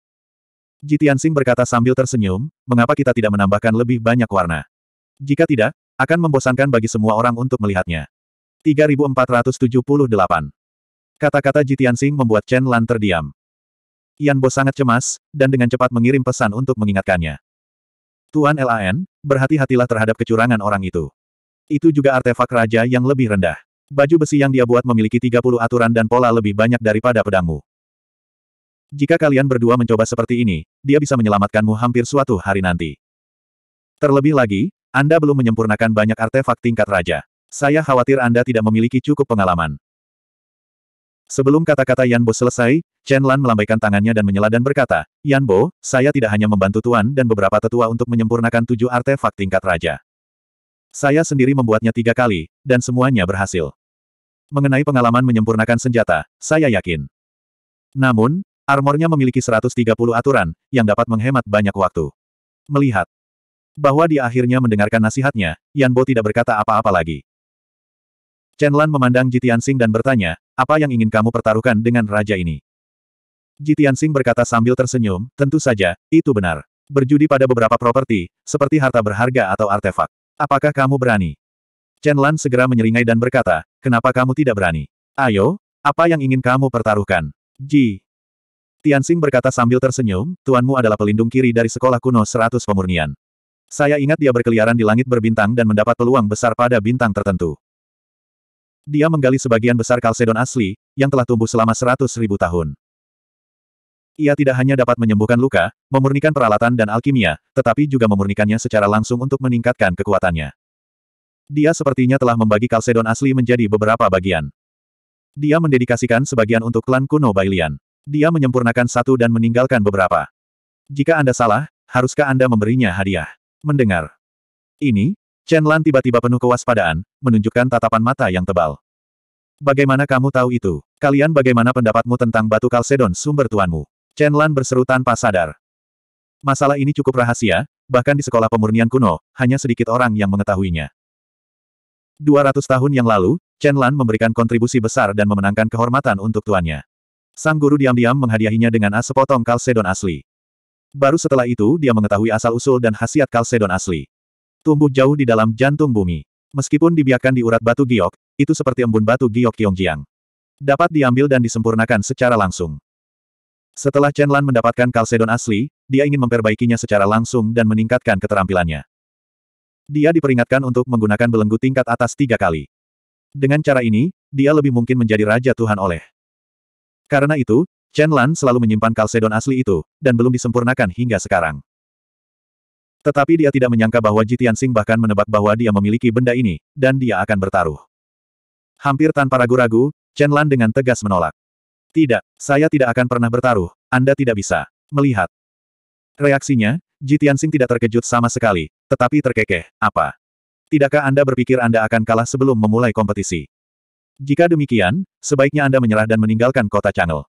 Ji Tianxing berkata sambil tersenyum, mengapa kita tidak menambahkan lebih banyak warna? Jika tidak, akan membosankan bagi semua orang untuk melihatnya. 3478. Kata-kata Jitian Sing membuat Chen Lan terdiam. Yan Bo sangat cemas, dan dengan cepat mengirim pesan untuk mengingatkannya. Tuan LAN, berhati-hatilah terhadap kecurangan orang itu. Itu juga artefak raja yang lebih rendah. Baju besi yang dia buat memiliki 30 aturan dan pola lebih banyak daripada pedangmu. Jika kalian berdua mencoba seperti ini, dia bisa menyelamatkanmu hampir suatu hari nanti. Terlebih lagi, Anda belum menyempurnakan banyak artefak tingkat raja. Saya khawatir Anda tidak memiliki cukup pengalaman. Sebelum kata-kata Yan Bo selesai, Chen Lan melambaikan tangannya dan menyela dan berkata, Yan Bo, saya tidak hanya membantu Tuan dan beberapa tetua untuk menyempurnakan tujuh artefak tingkat raja. Saya sendiri membuatnya tiga kali, dan semuanya berhasil. Mengenai pengalaman menyempurnakan senjata, saya yakin. Namun, armornya memiliki 130 aturan, yang dapat menghemat banyak waktu. Melihat bahwa dia akhirnya mendengarkan nasihatnya, Yan Bo tidak berkata apa-apa lagi. Chen Lan memandang Tianxing dan bertanya, apa yang ingin kamu pertaruhkan dengan raja ini? Tianxing berkata sambil tersenyum, tentu saja, itu benar. Berjudi pada beberapa properti, seperti harta berharga atau artefak. Apakah kamu berani? Chen Lan segera menyeringai dan berkata, kenapa kamu tidak berani? Ayo, apa yang ingin kamu pertaruhkan? Ji. Tianxing berkata sambil tersenyum, tuanmu adalah pelindung kiri dari sekolah kuno seratus pemurnian. Saya ingat dia berkeliaran di langit berbintang dan mendapat peluang besar pada bintang tertentu. Dia menggali sebagian besar kalsedon asli, yang telah tumbuh selama seratus ribu tahun. Ia tidak hanya dapat menyembuhkan luka, memurnikan peralatan dan alkimia, tetapi juga memurnikannya secara langsung untuk meningkatkan kekuatannya. Dia sepertinya telah membagi kalsedon asli menjadi beberapa bagian. Dia mendedikasikan sebagian untuk klan kuno Bailian. Dia menyempurnakan satu dan meninggalkan beberapa. Jika Anda salah, haruskah Anda memberinya hadiah? Mendengar. Ini, Chen Lan tiba-tiba penuh kewaspadaan, menunjukkan tatapan mata yang tebal. Bagaimana kamu tahu itu? Kalian bagaimana pendapatmu tentang batu kalsedon sumber tuanmu? Chen Lan berseru tanpa sadar. Masalah ini cukup rahasia, bahkan di sekolah pemurnian kuno, hanya sedikit orang yang mengetahuinya. 200 tahun yang lalu, Chen Lan memberikan kontribusi besar dan memenangkan kehormatan untuk tuannya. Sang guru diam-diam menghadiahinya dengan as sepotong kalsedon asli. Baru setelah itu dia mengetahui asal-usul dan khasiat kalsedon asli. Tumbuh jauh di dalam jantung bumi. Meskipun dibiarkan di urat batu giok, itu seperti embun batu giok kiongjiang. Dapat diambil dan disempurnakan secara langsung. Setelah Chen Lan mendapatkan kalsedon asli, dia ingin memperbaikinya secara langsung dan meningkatkan keterampilannya. Dia diperingatkan untuk menggunakan belenggu tingkat atas tiga kali. Dengan cara ini, dia lebih mungkin menjadi Raja Tuhan oleh. Karena itu, Chen Lan selalu menyimpan kalsedon asli itu, dan belum disempurnakan hingga sekarang. Tetapi dia tidak menyangka bahwa Jitian Sing bahkan menebak bahwa dia memiliki benda ini, dan dia akan bertaruh. Hampir tanpa ragu-ragu, Chen Lan dengan tegas menolak. Tidak, saya tidak akan pernah bertaruh, Anda tidak bisa. Melihat. Reaksinya, Jitian Sing tidak terkejut sama sekali, tetapi terkekeh, apa? Tidakkah Anda berpikir Anda akan kalah sebelum memulai kompetisi? Jika demikian, sebaiknya Anda menyerah dan meninggalkan kota Chang'e.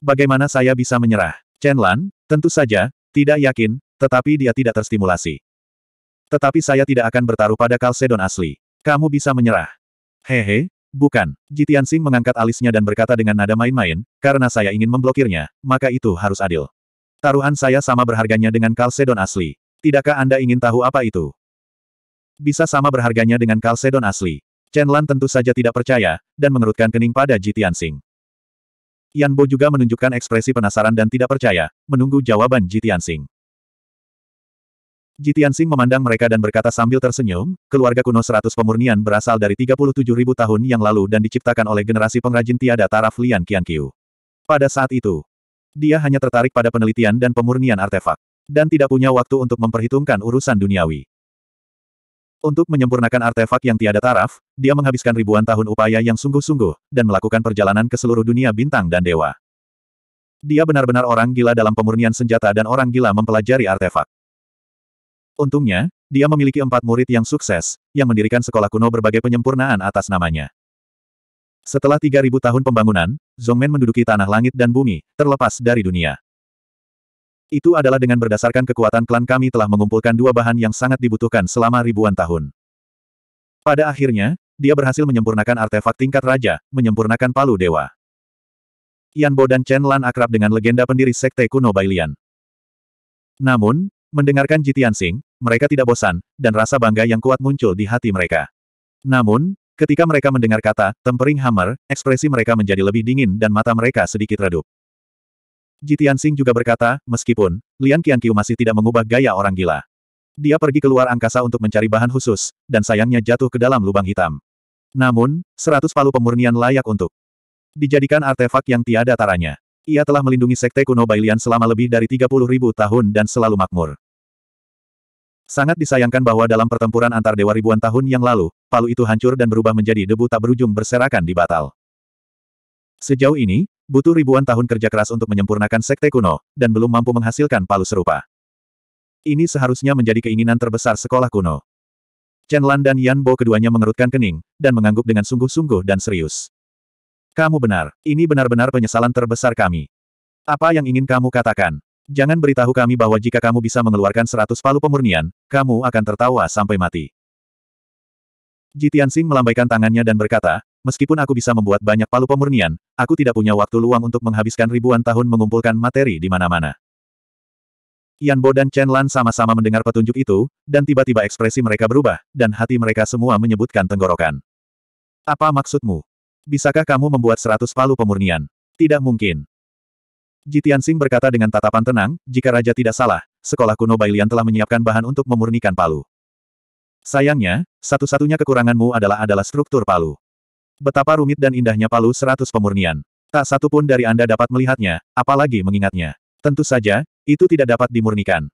Bagaimana saya bisa menyerah? Chen Lan, tentu saja, tidak yakin, tetapi dia tidak terstimulasi. Tetapi saya tidak akan bertaruh pada Kalsedon asli. Kamu bisa menyerah. Hehe, bukan. Jitian Sing mengangkat alisnya dan berkata dengan nada main-main, karena saya ingin memblokirnya, maka itu harus adil. Taruhan saya sama berharganya dengan Kalsedon asli. Tidakkah Anda ingin tahu apa itu? Bisa sama berharganya dengan Kalsedon asli. Chen Lan tentu saja tidak percaya, dan mengerutkan kening pada Jitian Sing. Yan Bo juga menunjukkan ekspresi penasaran dan tidak percaya, menunggu jawaban Jitian Sing. Jitian Sing memandang mereka dan berkata sambil tersenyum, keluarga kuno 100 pemurnian berasal dari 37 ribu tahun yang lalu dan diciptakan oleh generasi pengrajin tiada taraf Lian Qianqiu. Pada saat itu, dia hanya tertarik pada penelitian dan pemurnian artefak, dan tidak punya waktu untuk memperhitungkan urusan duniawi. Untuk menyempurnakan artefak yang tiada taraf, dia menghabiskan ribuan tahun upaya yang sungguh-sungguh, dan melakukan perjalanan ke seluruh dunia bintang dan dewa. Dia benar-benar orang gila dalam pemurnian senjata dan orang gila mempelajari artefak. Untungnya, dia memiliki empat murid yang sukses, yang mendirikan sekolah kuno berbagai penyempurnaan atas namanya. Setelah 3.000 tahun pembangunan, Zongmen menduduki tanah langit dan bumi, terlepas dari dunia. Itu adalah dengan berdasarkan kekuatan klan kami telah mengumpulkan dua bahan yang sangat dibutuhkan selama ribuan tahun. Pada akhirnya, dia berhasil menyempurnakan artefak tingkat raja, menyempurnakan palu dewa. Bo dan Chen Lan akrab dengan legenda pendiri Sekte Kuno Bailian. Namun, Mendengarkan Jitian Sing, mereka tidak bosan, dan rasa bangga yang kuat muncul di hati mereka. Namun, ketika mereka mendengar kata, tempering hammer, ekspresi mereka menjadi lebih dingin dan mata mereka sedikit redup. Jitian Sing juga berkata, meskipun, Lian Qiankiu masih tidak mengubah gaya orang gila. Dia pergi keluar angkasa untuk mencari bahan khusus, dan sayangnya jatuh ke dalam lubang hitam. Namun, seratus palu pemurnian layak untuk dijadikan artefak yang tiada taranya. Ia telah melindungi sekte kuno Bailian selama lebih dari 30 ribu tahun dan selalu makmur. Sangat disayangkan bahwa dalam pertempuran antar dewa ribuan tahun yang lalu, palu itu hancur dan berubah menjadi debu tak berujung berserakan di batal. Sejauh ini, butuh ribuan tahun kerja keras untuk menyempurnakan sekte kuno, dan belum mampu menghasilkan palu serupa. Ini seharusnya menjadi keinginan terbesar sekolah kuno. Chen Lan dan Yan Bo keduanya mengerutkan kening, dan mengangguk dengan sungguh-sungguh dan serius. Kamu benar, ini benar-benar penyesalan terbesar kami. Apa yang ingin kamu katakan? Jangan beritahu kami bahwa jika kamu bisa mengeluarkan seratus palu pemurnian, kamu akan tertawa sampai mati. Jitiansing melambaikan tangannya dan berkata, meskipun aku bisa membuat banyak palu pemurnian, aku tidak punya waktu luang untuk menghabiskan ribuan tahun mengumpulkan materi di mana-mana. Yanbo dan Chen Lan sama-sama mendengar petunjuk itu, dan tiba-tiba ekspresi mereka berubah, dan hati mereka semua menyebutkan tenggorokan. Apa maksudmu? Bisakah kamu membuat seratus palu pemurnian? Tidak mungkin. Jitian Sing berkata dengan tatapan tenang, jika raja tidak salah, sekolah kuno Bailian telah menyiapkan bahan untuk memurnikan palu. Sayangnya, satu-satunya kekuranganmu adalah adalah struktur palu. Betapa rumit dan indahnya palu seratus pemurnian. Tak satu pun dari Anda dapat melihatnya, apalagi mengingatnya. Tentu saja, itu tidak dapat dimurnikan.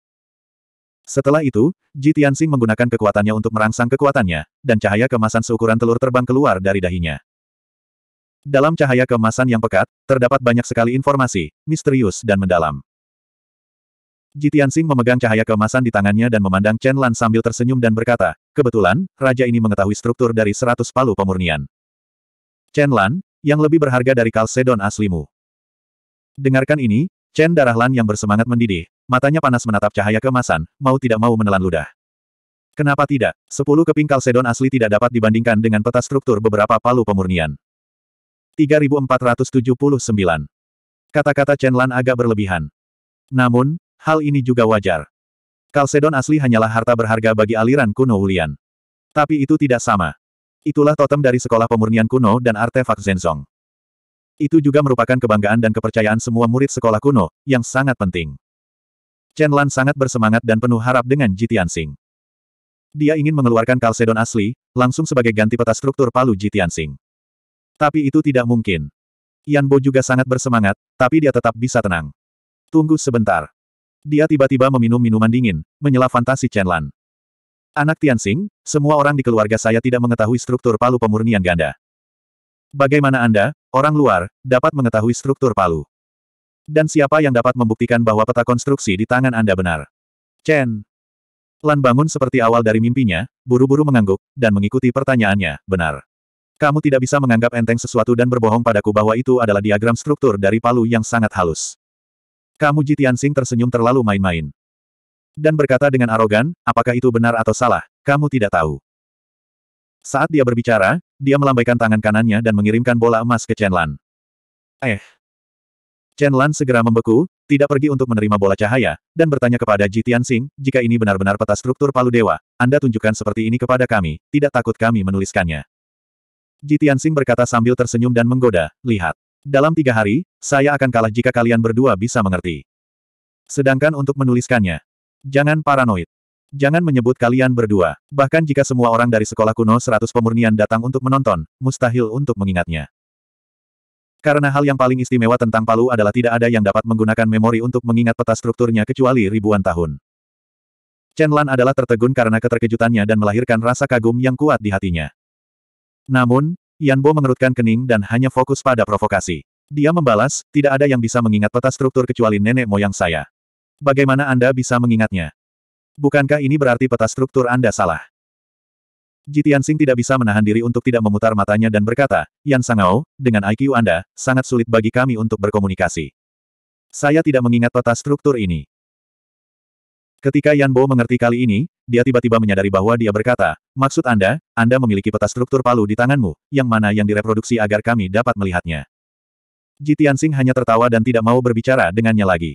Setelah itu, Ji Tianxing menggunakan kekuatannya untuk merangsang kekuatannya, dan cahaya kemasan seukuran telur terbang keluar dari dahinya. Dalam cahaya kemasan yang pekat, terdapat banyak sekali informasi, misterius dan mendalam. Jitian Sing memegang cahaya kemasan di tangannya dan memandang Chen Lan sambil tersenyum dan berkata, kebetulan, raja ini mengetahui struktur dari seratus palu pemurnian. Chen Lan, yang lebih berharga dari Kalsedon aslimu. Dengarkan ini, Chen Darah Lan yang bersemangat mendidih, matanya panas menatap cahaya kemasan, mau tidak mau menelan ludah. Kenapa tidak? Sepuluh keping kalsedon asli tidak dapat dibandingkan dengan peta struktur beberapa palu pemurnian. 3479. Kata-kata Chen Lan agak berlebihan. Namun, hal ini juga wajar. Kalsedon asli hanyalah harta berharga bagi aliran kuno Wulian. Tapi itu tidak sama. Itulah totem dari sekolah pemurnian kuno dan artefak Zenzong. Itu juga merupakan kebanggaan dan kepercayaan semua murid sekolah kuno, yang sangat penting. Chen Lan sangat bersemangat dan penuh harap dengan Jitian Sing. Dia ingin mengeluarkan Kalsedon asli, langsung sebagai ganti peta struktur palu Jitian Sing. Tapi itu tidak mungkin. Yan Bo juga sangat bersemangat, tapi dia tetap bisa tenang. Tunggu sebentar. Dia tiba-tiba meminum minuman dingin, menyela fantasi Chen Lan. Anak Tianxing, semua orang di keluarga saya tidak mengetahui struktur palu pemurnian ganda. Bagaimana Anda, orang luar, dapat mengetahui struktur palu? Dan siapa yang dapat membuktikan bahwa peta konstruksi di tangan Anda benar? Chen. Lan bangun seperti awal dari mimpinya, buru-buru mengangguk, dan mengikuti pertanyaannya, benar. Kamu tidak bisa menganggap enteng sesuatu dan berbohong padaku bahwa itu adalah diagram struktur dari palu yang sangat halus. Kamu Tianxing tersenyum terlalu main-main. Dan berkata dengan arogan, apakah itu benar atau salah, kamu tidak tahu. Saat dia berbicara, dia melambaikan tangan kanannya dan mengirimkan bola emas ke Chen Lan. Eh. Chen Lan segera membeku, tidak pergi untuk menerima bola cahaya, dan bertanya kepada Ji Tianxing, jika ini benar-benar peta struktur palu dewa, Anda tunjukkan seperti ini kepada kami, tidak takut kami menuliskannya. Ji Tianxing berkata sambil tersenyum dan menggoda, lihat. Dalam tiga hari, saya akan kalah jika kalian berdua bisa mengerti. Sedangkan untuk menuliskannya, jangan paranoid. Jangan menyebut kalian berdua. Bahkan jika semua orang dari sekolah kuno 100 pemurnian datang untuk menonton, mustahil untuk mengingatnya. Karena hal yang paling istimewa tentang Palu adalah tidak ada yang dapat menggunakan memori untuk mengingat peta strukturnya kecuali ribuan tahun. Chen Lan adalah tertegun karena keterkejutannya dan melahirkan rasa kagum yang kuat di hatinya. Namun, Yanbo mengerutkan kening dan hanya fokus pada provokasi. Dia membalas, tidak ada yang bisa mengingat peta struktur kecuali nenek moyang saya. Bagaimana Anda bisa mengingatnya? Bukankah ini berarti peta struktur Anda salah? Jitian Sing tidak bisa menahan diri untuk tidak memutar matanya dan berkata, Yan Sangao, dengan IQ Anda, sangat sulit bagi kami untuk berkomunikasi. Saya tidak mengingat peta struktur ini. Ketika Yan Bo mengerti kali ini, dia tiba-tiba menyadari bahwa dia berkata, maksud Anda, Anda memiliki peta struktur palu di tanganmu, yang mana yang direproduksi agar kami dapat melihatnya. Ji Tianxing hanya tertawa dan tidak mau berbicara dengannya lagi.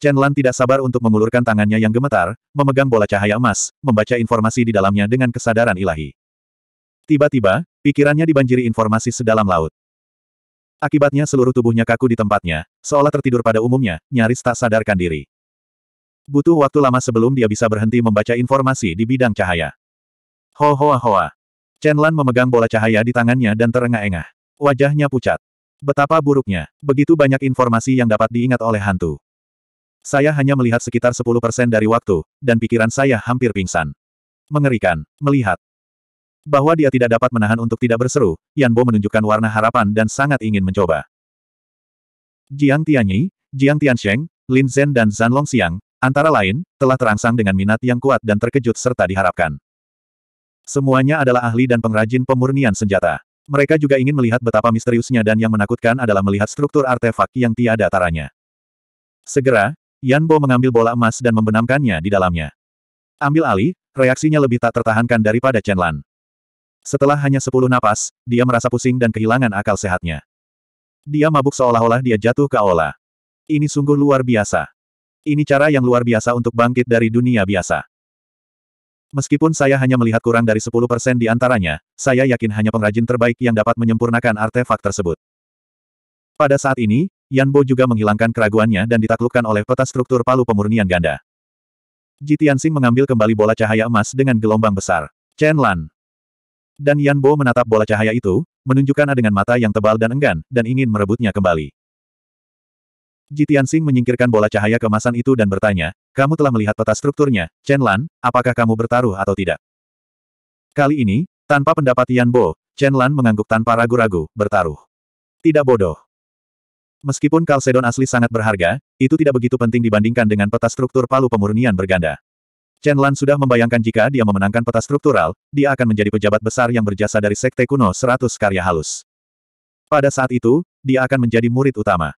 Chen Lan tidak sabar untuk mengulurkan tangannya yang gemetar, memegang bola cahaya emas, membaca informasi di dalamnya dengan kesadaran ilahi. Tiba-tiba, pikirannya dibanjiri informasi sedalam laut. Akibatnya seluruh tubuhnya kaku di tempatnya, seolah tertidur pada umumnya, nyaris tak sadarkan diri. Butuh waktu lama sebelum dia bisa berhenti membaca informasi di bidang cahaya. Ho hoa hoa. Chen Lan memegang bola cahaya di tangannya dan terengah-engah. Wajahnya pucat. Betapa buruknya, begitu banyak informasi yang dapat diingat oleh hantu. Saya hanya melihat sekitar 10% dari waktu, dan pikiran saya hampir pingsan. Mengerikan, melihat. Bahwa dia tidak dapat menahan untuk tidak berseru, Yan Bo menunjukkan warna harapan dan sangat ingin mencoba. Jiang Tianyi, Jiang Tiansheng, Lin Zhen dan Zhan Xiang, Antara lain, telah terangsang dengan minat yang kuat dan terkejut serta diharapkan. Semuanya adalah ahli dan pengrajin pemurnian senjata. Mereka juga ingin melihat betapa misteriusnya dan yang menakutkan adalah melihat struktur artefak yang tiada taranya. Segera, Yan Bo mengambil bola emas dan membenamkannya di dalamnya. Ambil alih, reaksinya lebih tak tertahankan daripada Chen Lan. Setelah hanya sepuluh napas, dia merasa pusing dan kehilangan akal sehatnya. Dia mabuk seolah-olah dia jatuh ke aula. Ini sungguh luar biasa. Ini cara yang luar biasa untuk bangkit dari dunia biasa. Meskipun saya hanya melihat kurang dari 10% di antaranya, saya yakin hanya pengrajin terbaik yang dapat menyempurnakan artefak tersebut. Pada saat ini, Yanbo juga menghilangkan keraguannya dan ditaklukkan oleh peta struktur palu pemurnian ganda. Jitiansing mengambil kembali bola cahaya emas dengan gelombang besar. Chen Lan. Dan Yanbo menatap bola cahaya itu, menunjukkan dengan mata yang tebal dan enggan, dan ingin merebutnya kembali. Jitian Xing menyingkirkan bola cahaya kemasan itu dan bertanya, kamu telah melihat peta strukturnya, Chen Lan, apakah kamu bertaruh atau tidak? Kali ini, tanpa pendapat Yan Bo, Chen Lan mengangguk tanpa ragu-ragu, bertaruh. Tidak bodoh. Meskipun kalsedon asli sangat berharga, itu tidak begitu penting dibandingkan dengan peta struktur palu pemurnian berganda. Chen Lan sudah membayangkan jika dia memenangkan peta struktural, dia akan menjadi pejabat besar yang berjasa dari Sekte Kuno 100 Karya Halus. Pada saat itu, dia akan menjadi murid utama.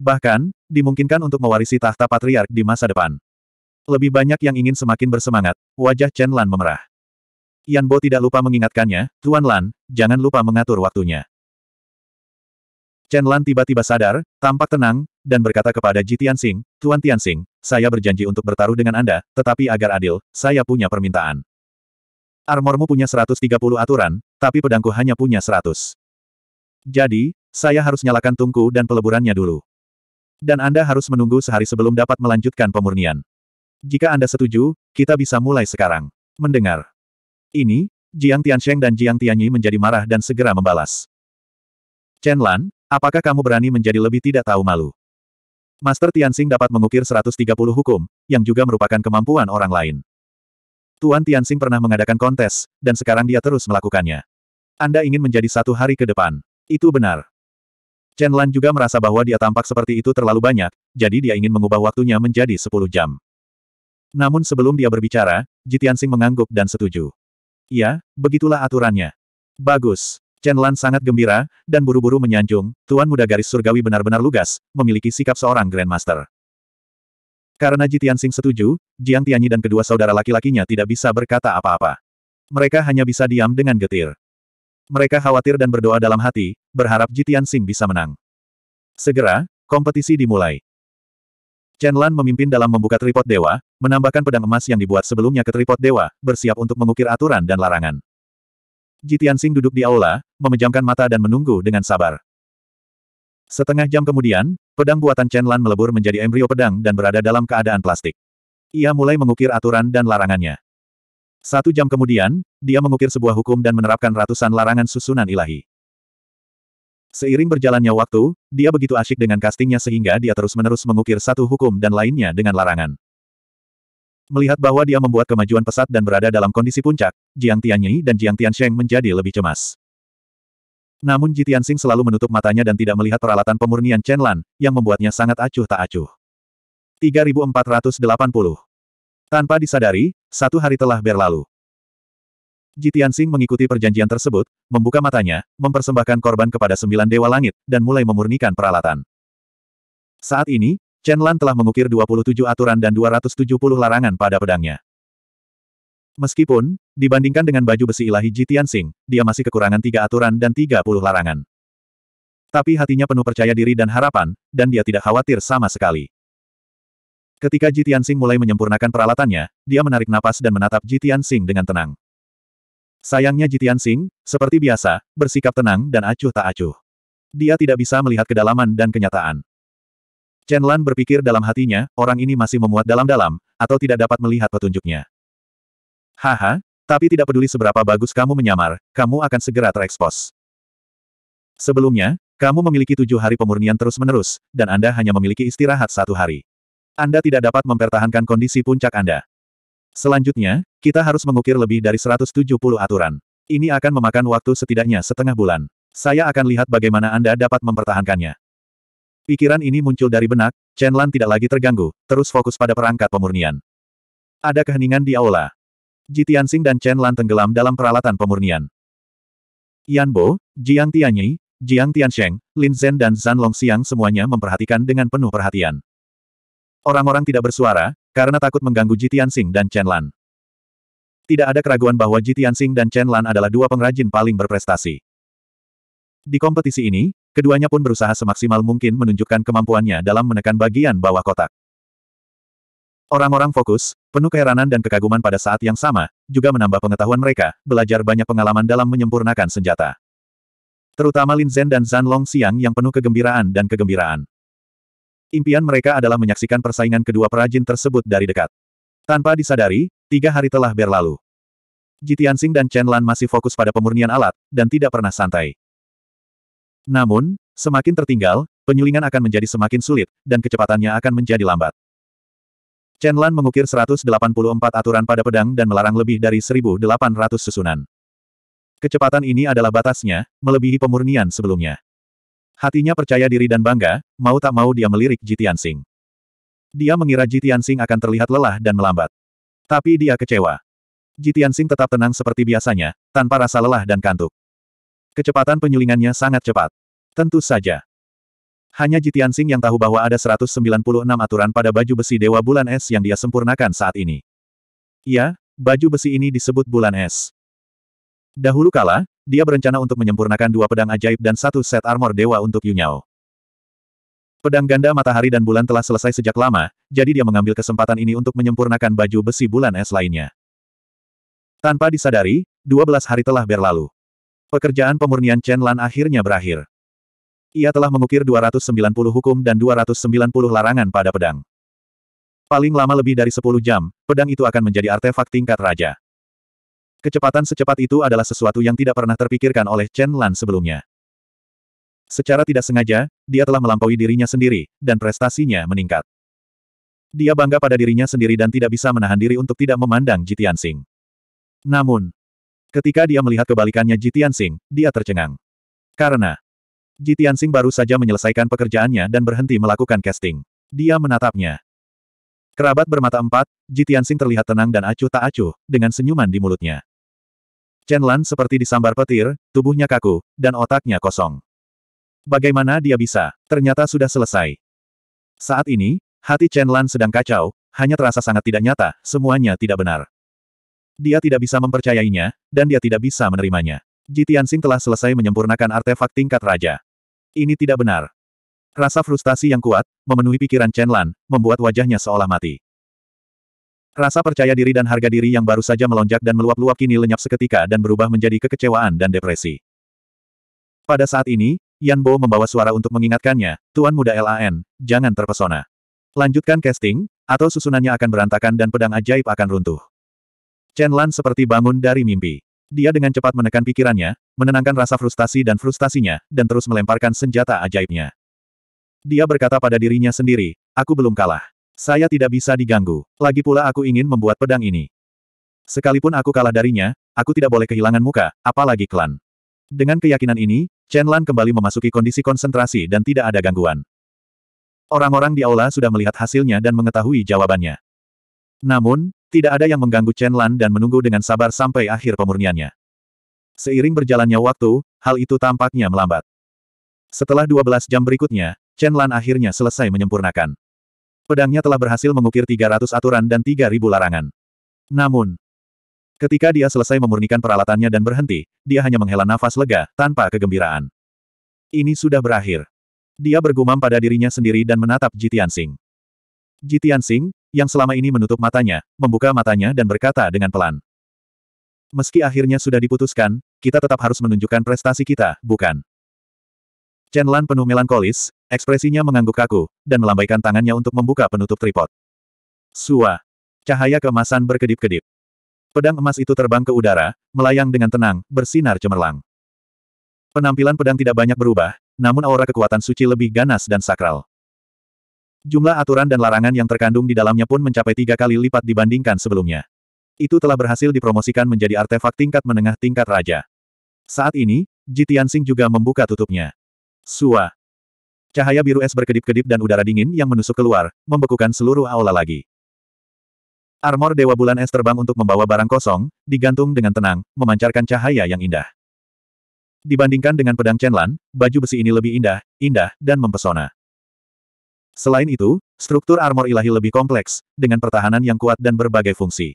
Bahkan, dimungkinkan untuk mewarisi tahta patriark di masa depan. Lebih banyak yang ingin semakin bersemangat, wajah Chen Lan memerah. Yan Bo tidak lupa mengingatkannya, Tuan Lan, jangan lupa mengatur waktunya. Chen Lan tiba-tiba sadar, tampak tenang, dan berkata kepada Ji Tianxing, Tuan Tianxing, saya berjanji untuk bertaruh dengan Anda, tetapi agar adil, saya punya permintaan. Armormu punya 130 aturan, tapi pedangku hanya punya 100. Jadi, saya harus nyalakan tungku dan peleburannya dulu dan Anda harus menunggu sehari sebelum dapat melanjutkan pemurnian. Jika Anda setuju, kita bisa mulai sekarang. Mendengar. Ini, Jiang Tiansheng dan Jiang Tianyi menjadi marah dan segera membalas. Chen Lan, apakah kamu berani menjadi lebih tidak tahu malu? Master Tianxing dapat mengukir 130 hukum, yang juga merupakan kemampuan orang lain. Tuan Tianxing pernah mengadakan kontes, dan sekarang dia terus melakukannya. Anda ingin menjadi satu hari ke depan. Itu benar. Chen Lan juga merasa bahwa dia tampak seperti itu terlalu banyak, jadi dia ingin mengubah waktunya menjadi 10 jam. Namun sebelum dia berbicara, Jitiansing mengangguk dan setuju. Ya, begitulah aturannya. Bagus. Chen Lan sangat gembira, dan buru-buru menyanjung, Tuan Muda Garis Surgawi benar-benar lugas, memiliki sikap seorang Grandmaster. Karena Jitiansing setuju, Jiang Tianyi dan kedua saudara laki-lakinya tidak bisa berkata apa-apa. Mereka hanya bisa diam dengan getir. Mereka khawatir dan berdoa dalam hati, berharap Jitian Sing bisa menang. Segera, kompetisi dimulai. Chen Lan memimpin dalam membuka tripod dewa, menambahkan pedang emas yang dibuat sebelumnya ke tripod dewa, bersiap untuk mengukir aturan dan larangan. Jitian Sing duduk di aula, memejamkan mata dan menunggu dengan sabar. Setengah jam kemudian, pedang buatan Chen Lan melebur menjadi embrio pedang dan berada dalam keadaan plastik. Ia mulai mengukir aturan dan larangannya. Satu jam kemudian, dia mengukir sebuah hukum dan menerapkan ratusan larangan susunan ilahi. Seiring berjalannya waktu, dia begitu asyik dengan castingnya sehingga dia terus-menerus mengukir satu hukum dan lainnya dengan larangan. Melihat bahwa dia membuat kemajuan pesat dan berada dalam kondisi puncak, Jiang Tianyi dan Jiang Tiansheng menjadi lebih cemas. Namun Ji Tianxing selalu menutup matanya dan tidak melihat peralatan pemurnian Chen Lan, yang membuatnya sangat acuh tak acuh. 3480 tanpa disadari, satu hari telah berlalu. Jitiansing mengikuti perjanjian tersebut, membuka matanya, mempersembahkan korban kepada sembilan dewa langit, dan mulai memurnikan peralatan. Saat ini, Chen Lan telah mengukir 27 aturan dan 270 larangan pada pedangnya. Meskipun, dibandingkan dengan baju besi ilahi Jitiansing, dia masih kekurangan tiga aturan dan 30 larangan. Tapi hatinya penuh percaya diri dan harapan, dan dia tidak khawatir sama sekali. Ketika Jitian Tianxing mulai menyempurnakan peralatannya, dia menarik napas dan menatap Jitian Tianxing dengan tenang. Sayangnya Jitian Tianxing, seperti biasa, bersikap tenang dan acuh tak acuh. Dia tidak bisa melihat kedalaman dan kenyataan. Chen Lan berpikir dalam hatinya, orang ini masih memuat dalam-dalam, atau tidak dapat melihat petunjuknya. Haha, tapi tidak peduli seberapa bagus kamu menyamar, kamu akan segera terekspos. Sebelumnya, kamu memiliki tujuh hari pemurnian terus-menerus, dan Anda hanya memiliki istirahat satu hari. Anda tidak dapat mempertahankan kondisi puncak Anda. Selanjutnya, kita harus mengukir lebih dari 170 aturan. Ini akan memakan waktu setidaknya setengah bulan. Saya akan lihat bagaimana Anda dapat mempertahankannya. Pikiran ini muncul dari benak, Chen Lan tidak lagi terganggu, terus fokus pada perangkat pemurnian. Ada keheningan di aula. Ji Tianxing dan Chen Lan tenggelam dalam peralatan pemurnian. Yan Bo, Jiang Tianyi, Jiang Tiansheng, Lin Zhen dan Zhan Xiang semuanya memperhatikan dengan penuh perhatian. Orang-orang tidak bersuara, karena takut mengganggu Ji Tianxing dan Chen Lan. Tidak ada keraguan bahwa Ji Tianxing dan Chen Lan adalah dua pengrajin paling berprestasi. Di kompetisi ini, keduanya pun berusaha semaksimal mungkin menunjukkan kemampuannya dalam menekan bagian bawah kotak. Orang-orang fokus, penuh keheranan dan kekaguman pada saat yang sama, juga menambah pengetahuan mereka, belajar banyak pengalaman dalam menyempurnakan senjata. Terutama Lin Zhen dan Zhan Long Xiang yang penuh kegembiraan dan kegembiraan. Impian mereka adalah menyaksikan persaingan kedua perajin tersebut dari dekat. Tanpa disadari, tiga hari telah berlalu. Jitiansing dan Chen Lan masih fokus pada pemurnian alat, dan tidak pernah santai. Namun, semakin tertinggal, penyulingan akan menjadi semakin sulit, dan kecepatannya akan menjadi lambat. Chen Lan mengukir 184 aturan pada pedang dan melarang lebih dari 1.800 susunan. Kecepatan ini adalah batasnya, melebihi pemurnian sebelumnya. Hatinya percaya diri dan bangga, mau tak mau dia melirik Jitian Sing. Dia mengira Jitian Sing akan terlihat lelah dan melambat. Tapi dia kecewa. Jitian Sing tetap tenang seperti biasanya, tanpa rasa lelah dan kantuk. Kecepatan penyulingannya sangat cepat. Tentu saja. Hanya Jitian Sing yang tahu bahwa ada 196 aturan pada baju besi Dewa Bulan Es yang dia sempurnakan saat ini. Iya, baju besi ini disebut Bulan Es. Dahulu kala, dia berencana untuk menyempurnakan dua pedang ajaib dan satu set armor dewa untuk Yunyao. Pedang ganda matahari dan bulan telah selesai sejak lama, jadi dia mengambil kesempatan ini untuk menyempurnakan baju besi bulan es lainnya. Tanpa disadari, 12 hari telah berlalu. Pekerjaan pemurnian Chen Lan akhirnya berakhir. Ia telah mengukir 290 hukum dan 290 larangan pada pedang. Paling lama lebih dari 10 jam, pedang itu akan menjadi artefak tingkat raja. Kecepatan secepat itu adalah sesuatu yang tidak pernah terpikirkan oleh Chen Lan sebelumnya. Secara tidak sengaja, dia telah melampaui dirinya sendiri, dan prestasinya meningkat. Dia bangga pada dirinya sendiri dan tidak bisa menahan diri untuk tidak memandang Jitian Sing. Namun, ketika dia melihat kebalikannya Jitian Sing, dia tercengang. Karena, Jitian Sing baru saja menyelesaikan pekerjaannya dan berhenti melakukan casting. Dia menatapnya. Kerabat bermata empat, Jitian Sing terlihat tenang dan acuh tak acuh, dengan senyuman di mulutnya. Chen Lan seperti disambar petir, tubuhnya kaku, dan otaknya kosong. Bagaimana dia bisa? Ternyata sudah selesai. Saat ini, hati Chen Lan sedang kacau, hanya terasa sangat tidak nyata, semuanya tidak benar. Dia tidak bisa mempercayainya, dan dia tidak bisa menerimanya. Ji Tianxing telah selesai menyempurnakan artefak tingkat raja. Ini tidak benar. Rasa frustasi yang kuat, memenuhi pikiran Chen Lan, membuat wajahnya seolah mati. Rasa percaya diri dan harga diri yang baru saja melonjak dan meluap-luap kini lenyap seketika dan berubah menjadi kekecewaan dan depresi. Pada saat ini, Yan Bo membawa suara untuk mengingatkannya, Tuan Muda LAN, jangan terpesona. Lanjutkan casting, atau susunannya akan berantakan dan pedang ajaib akan runtuh. Chen Lan seperti bangun dari mimpi. Dia dengan cepat menekan pikirannya, menenangkan rasa frustasi dan frustasinya, dan terus melemparkan senjata ajaibnya. Dia berkata pada dirinya sendiri, aku belum kalah. Saya tidak bisa diganggu. Lagi pula aku ingin membuat pedang ini. Sekalipun aku kalah darinya, aku tidak boleh kehilangan muka, apalagi klan. Dengan keyakinan ini, Chen Lan kembali memasuki kondisi konsentrasi dan tidak ada gangguan. Orang-orang di aula sudah melihat hasilnya dan mengetahui jawabannya. Namun, tidak ada yang mengganggu Chen Lan dan menunggu dengan sabar sampai akhir pemurniannya. Seiring berjalannya waktu, hal itu tampaknya melambat. Setelah 12 jam berikutnya, Chen Lan akhirnya selesai menyempurnakan. Pedangnya telah berhasil mengukir 300 aturan dan 3.000 larangan. Namun, ketika dia selesai memurnikan peralatannya dan berhenti, dia hanya menghela nafas lega, tanpa kegembiraan. Ini sudah berakhir. Dia bergumam pada dirinya sendiri dan menatap Jitian Singh. Jitian Singh, yang selama ini menutup matanya, membuka matanya dan berkata dengan pelan. Meski akhirnya sudah diputuskan, kita tetap harus menunjukkan prestasi kita, bukan? Chen Lan penuh melankolis, Ekspresinya mengangguk kaku, dan melambaikan tangannya untuk membuka penutup tripod. Sua. Cahaya keemasan berkedip-kedip. Pedang emas itu terbang ke udara, melayang dengan tenang, bersinar cemerlang. Penampilan pedang tidak banyak berubah, namun aura kekuatan suci lebih ganas dan sakral. Jumlah aturan dan larangan yang terkandung di dalamnya pun mencapai tiga kali lipat dibandingkan sebelumnya. Itu telah berhasil dipromosikan menjadi artefak tingkat menengah tingkat raja. Saat ini, Jitiansing juga membuka tutupnya. Sua. Cahaya biru es berkedip-kedip dan udara dingin yang menusuk keluar, membekukan seluruh aula lagi. Armor Dewa Bulan Es terbang untuk membawa barang kosong, digantung dengan tenang, memancarkan cahaya yang indah. Dibandingkan dengan pedang Chenlan, baju besi ini lebih indah, indah, dan mempesona. Selain itu, struktur armor ilahi lebih kompleks, dengan pertahanan yang kuat dan berbagai fungsi.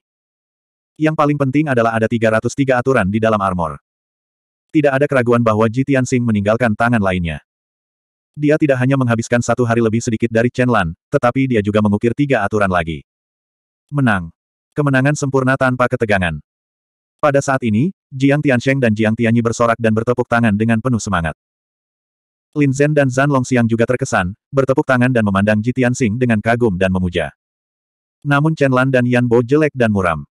Yang paling penting adalah ada 303 aturan di dalam armor. Tidak ada keraguan bahwa Jitian Sing meninggalkan tangan lainnya. Dia tidak hanya menghabiskan satu hari lebih sedikit dari Chen Lan, tetapi dia juga mengukir tiga aturan lagi. Menang. Kemenangan sempurna tanpa ketegangan. Pada saat ini, Jiang Tiansheng dan Jiang Tianyi bersorak dan bertepuk tangan dengan penuh semangat. Lin Zhen dan Zan Longxiang juga terkesan, bertepuk tangan dan memandang Ji Tianxing dengan kagum dan memuja. Namun Chen Lan dan Yan Bo jelek dan muram.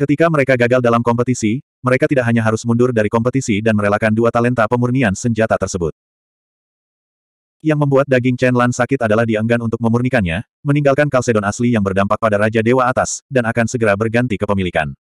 Ketika mereka gagal dalam kompetisi, mereka tidak hanya harus mundur dari kompetisi dan merelakan dua talenta pemurnian senjata tersebut. Yang membuat daging Chen Lan sakit adalah dianggan untuk memurnikannya, meninggalkan Kalsedon asli yang berdampak pada Raja Dewa atas, dan akan segera berganti kepemilikan.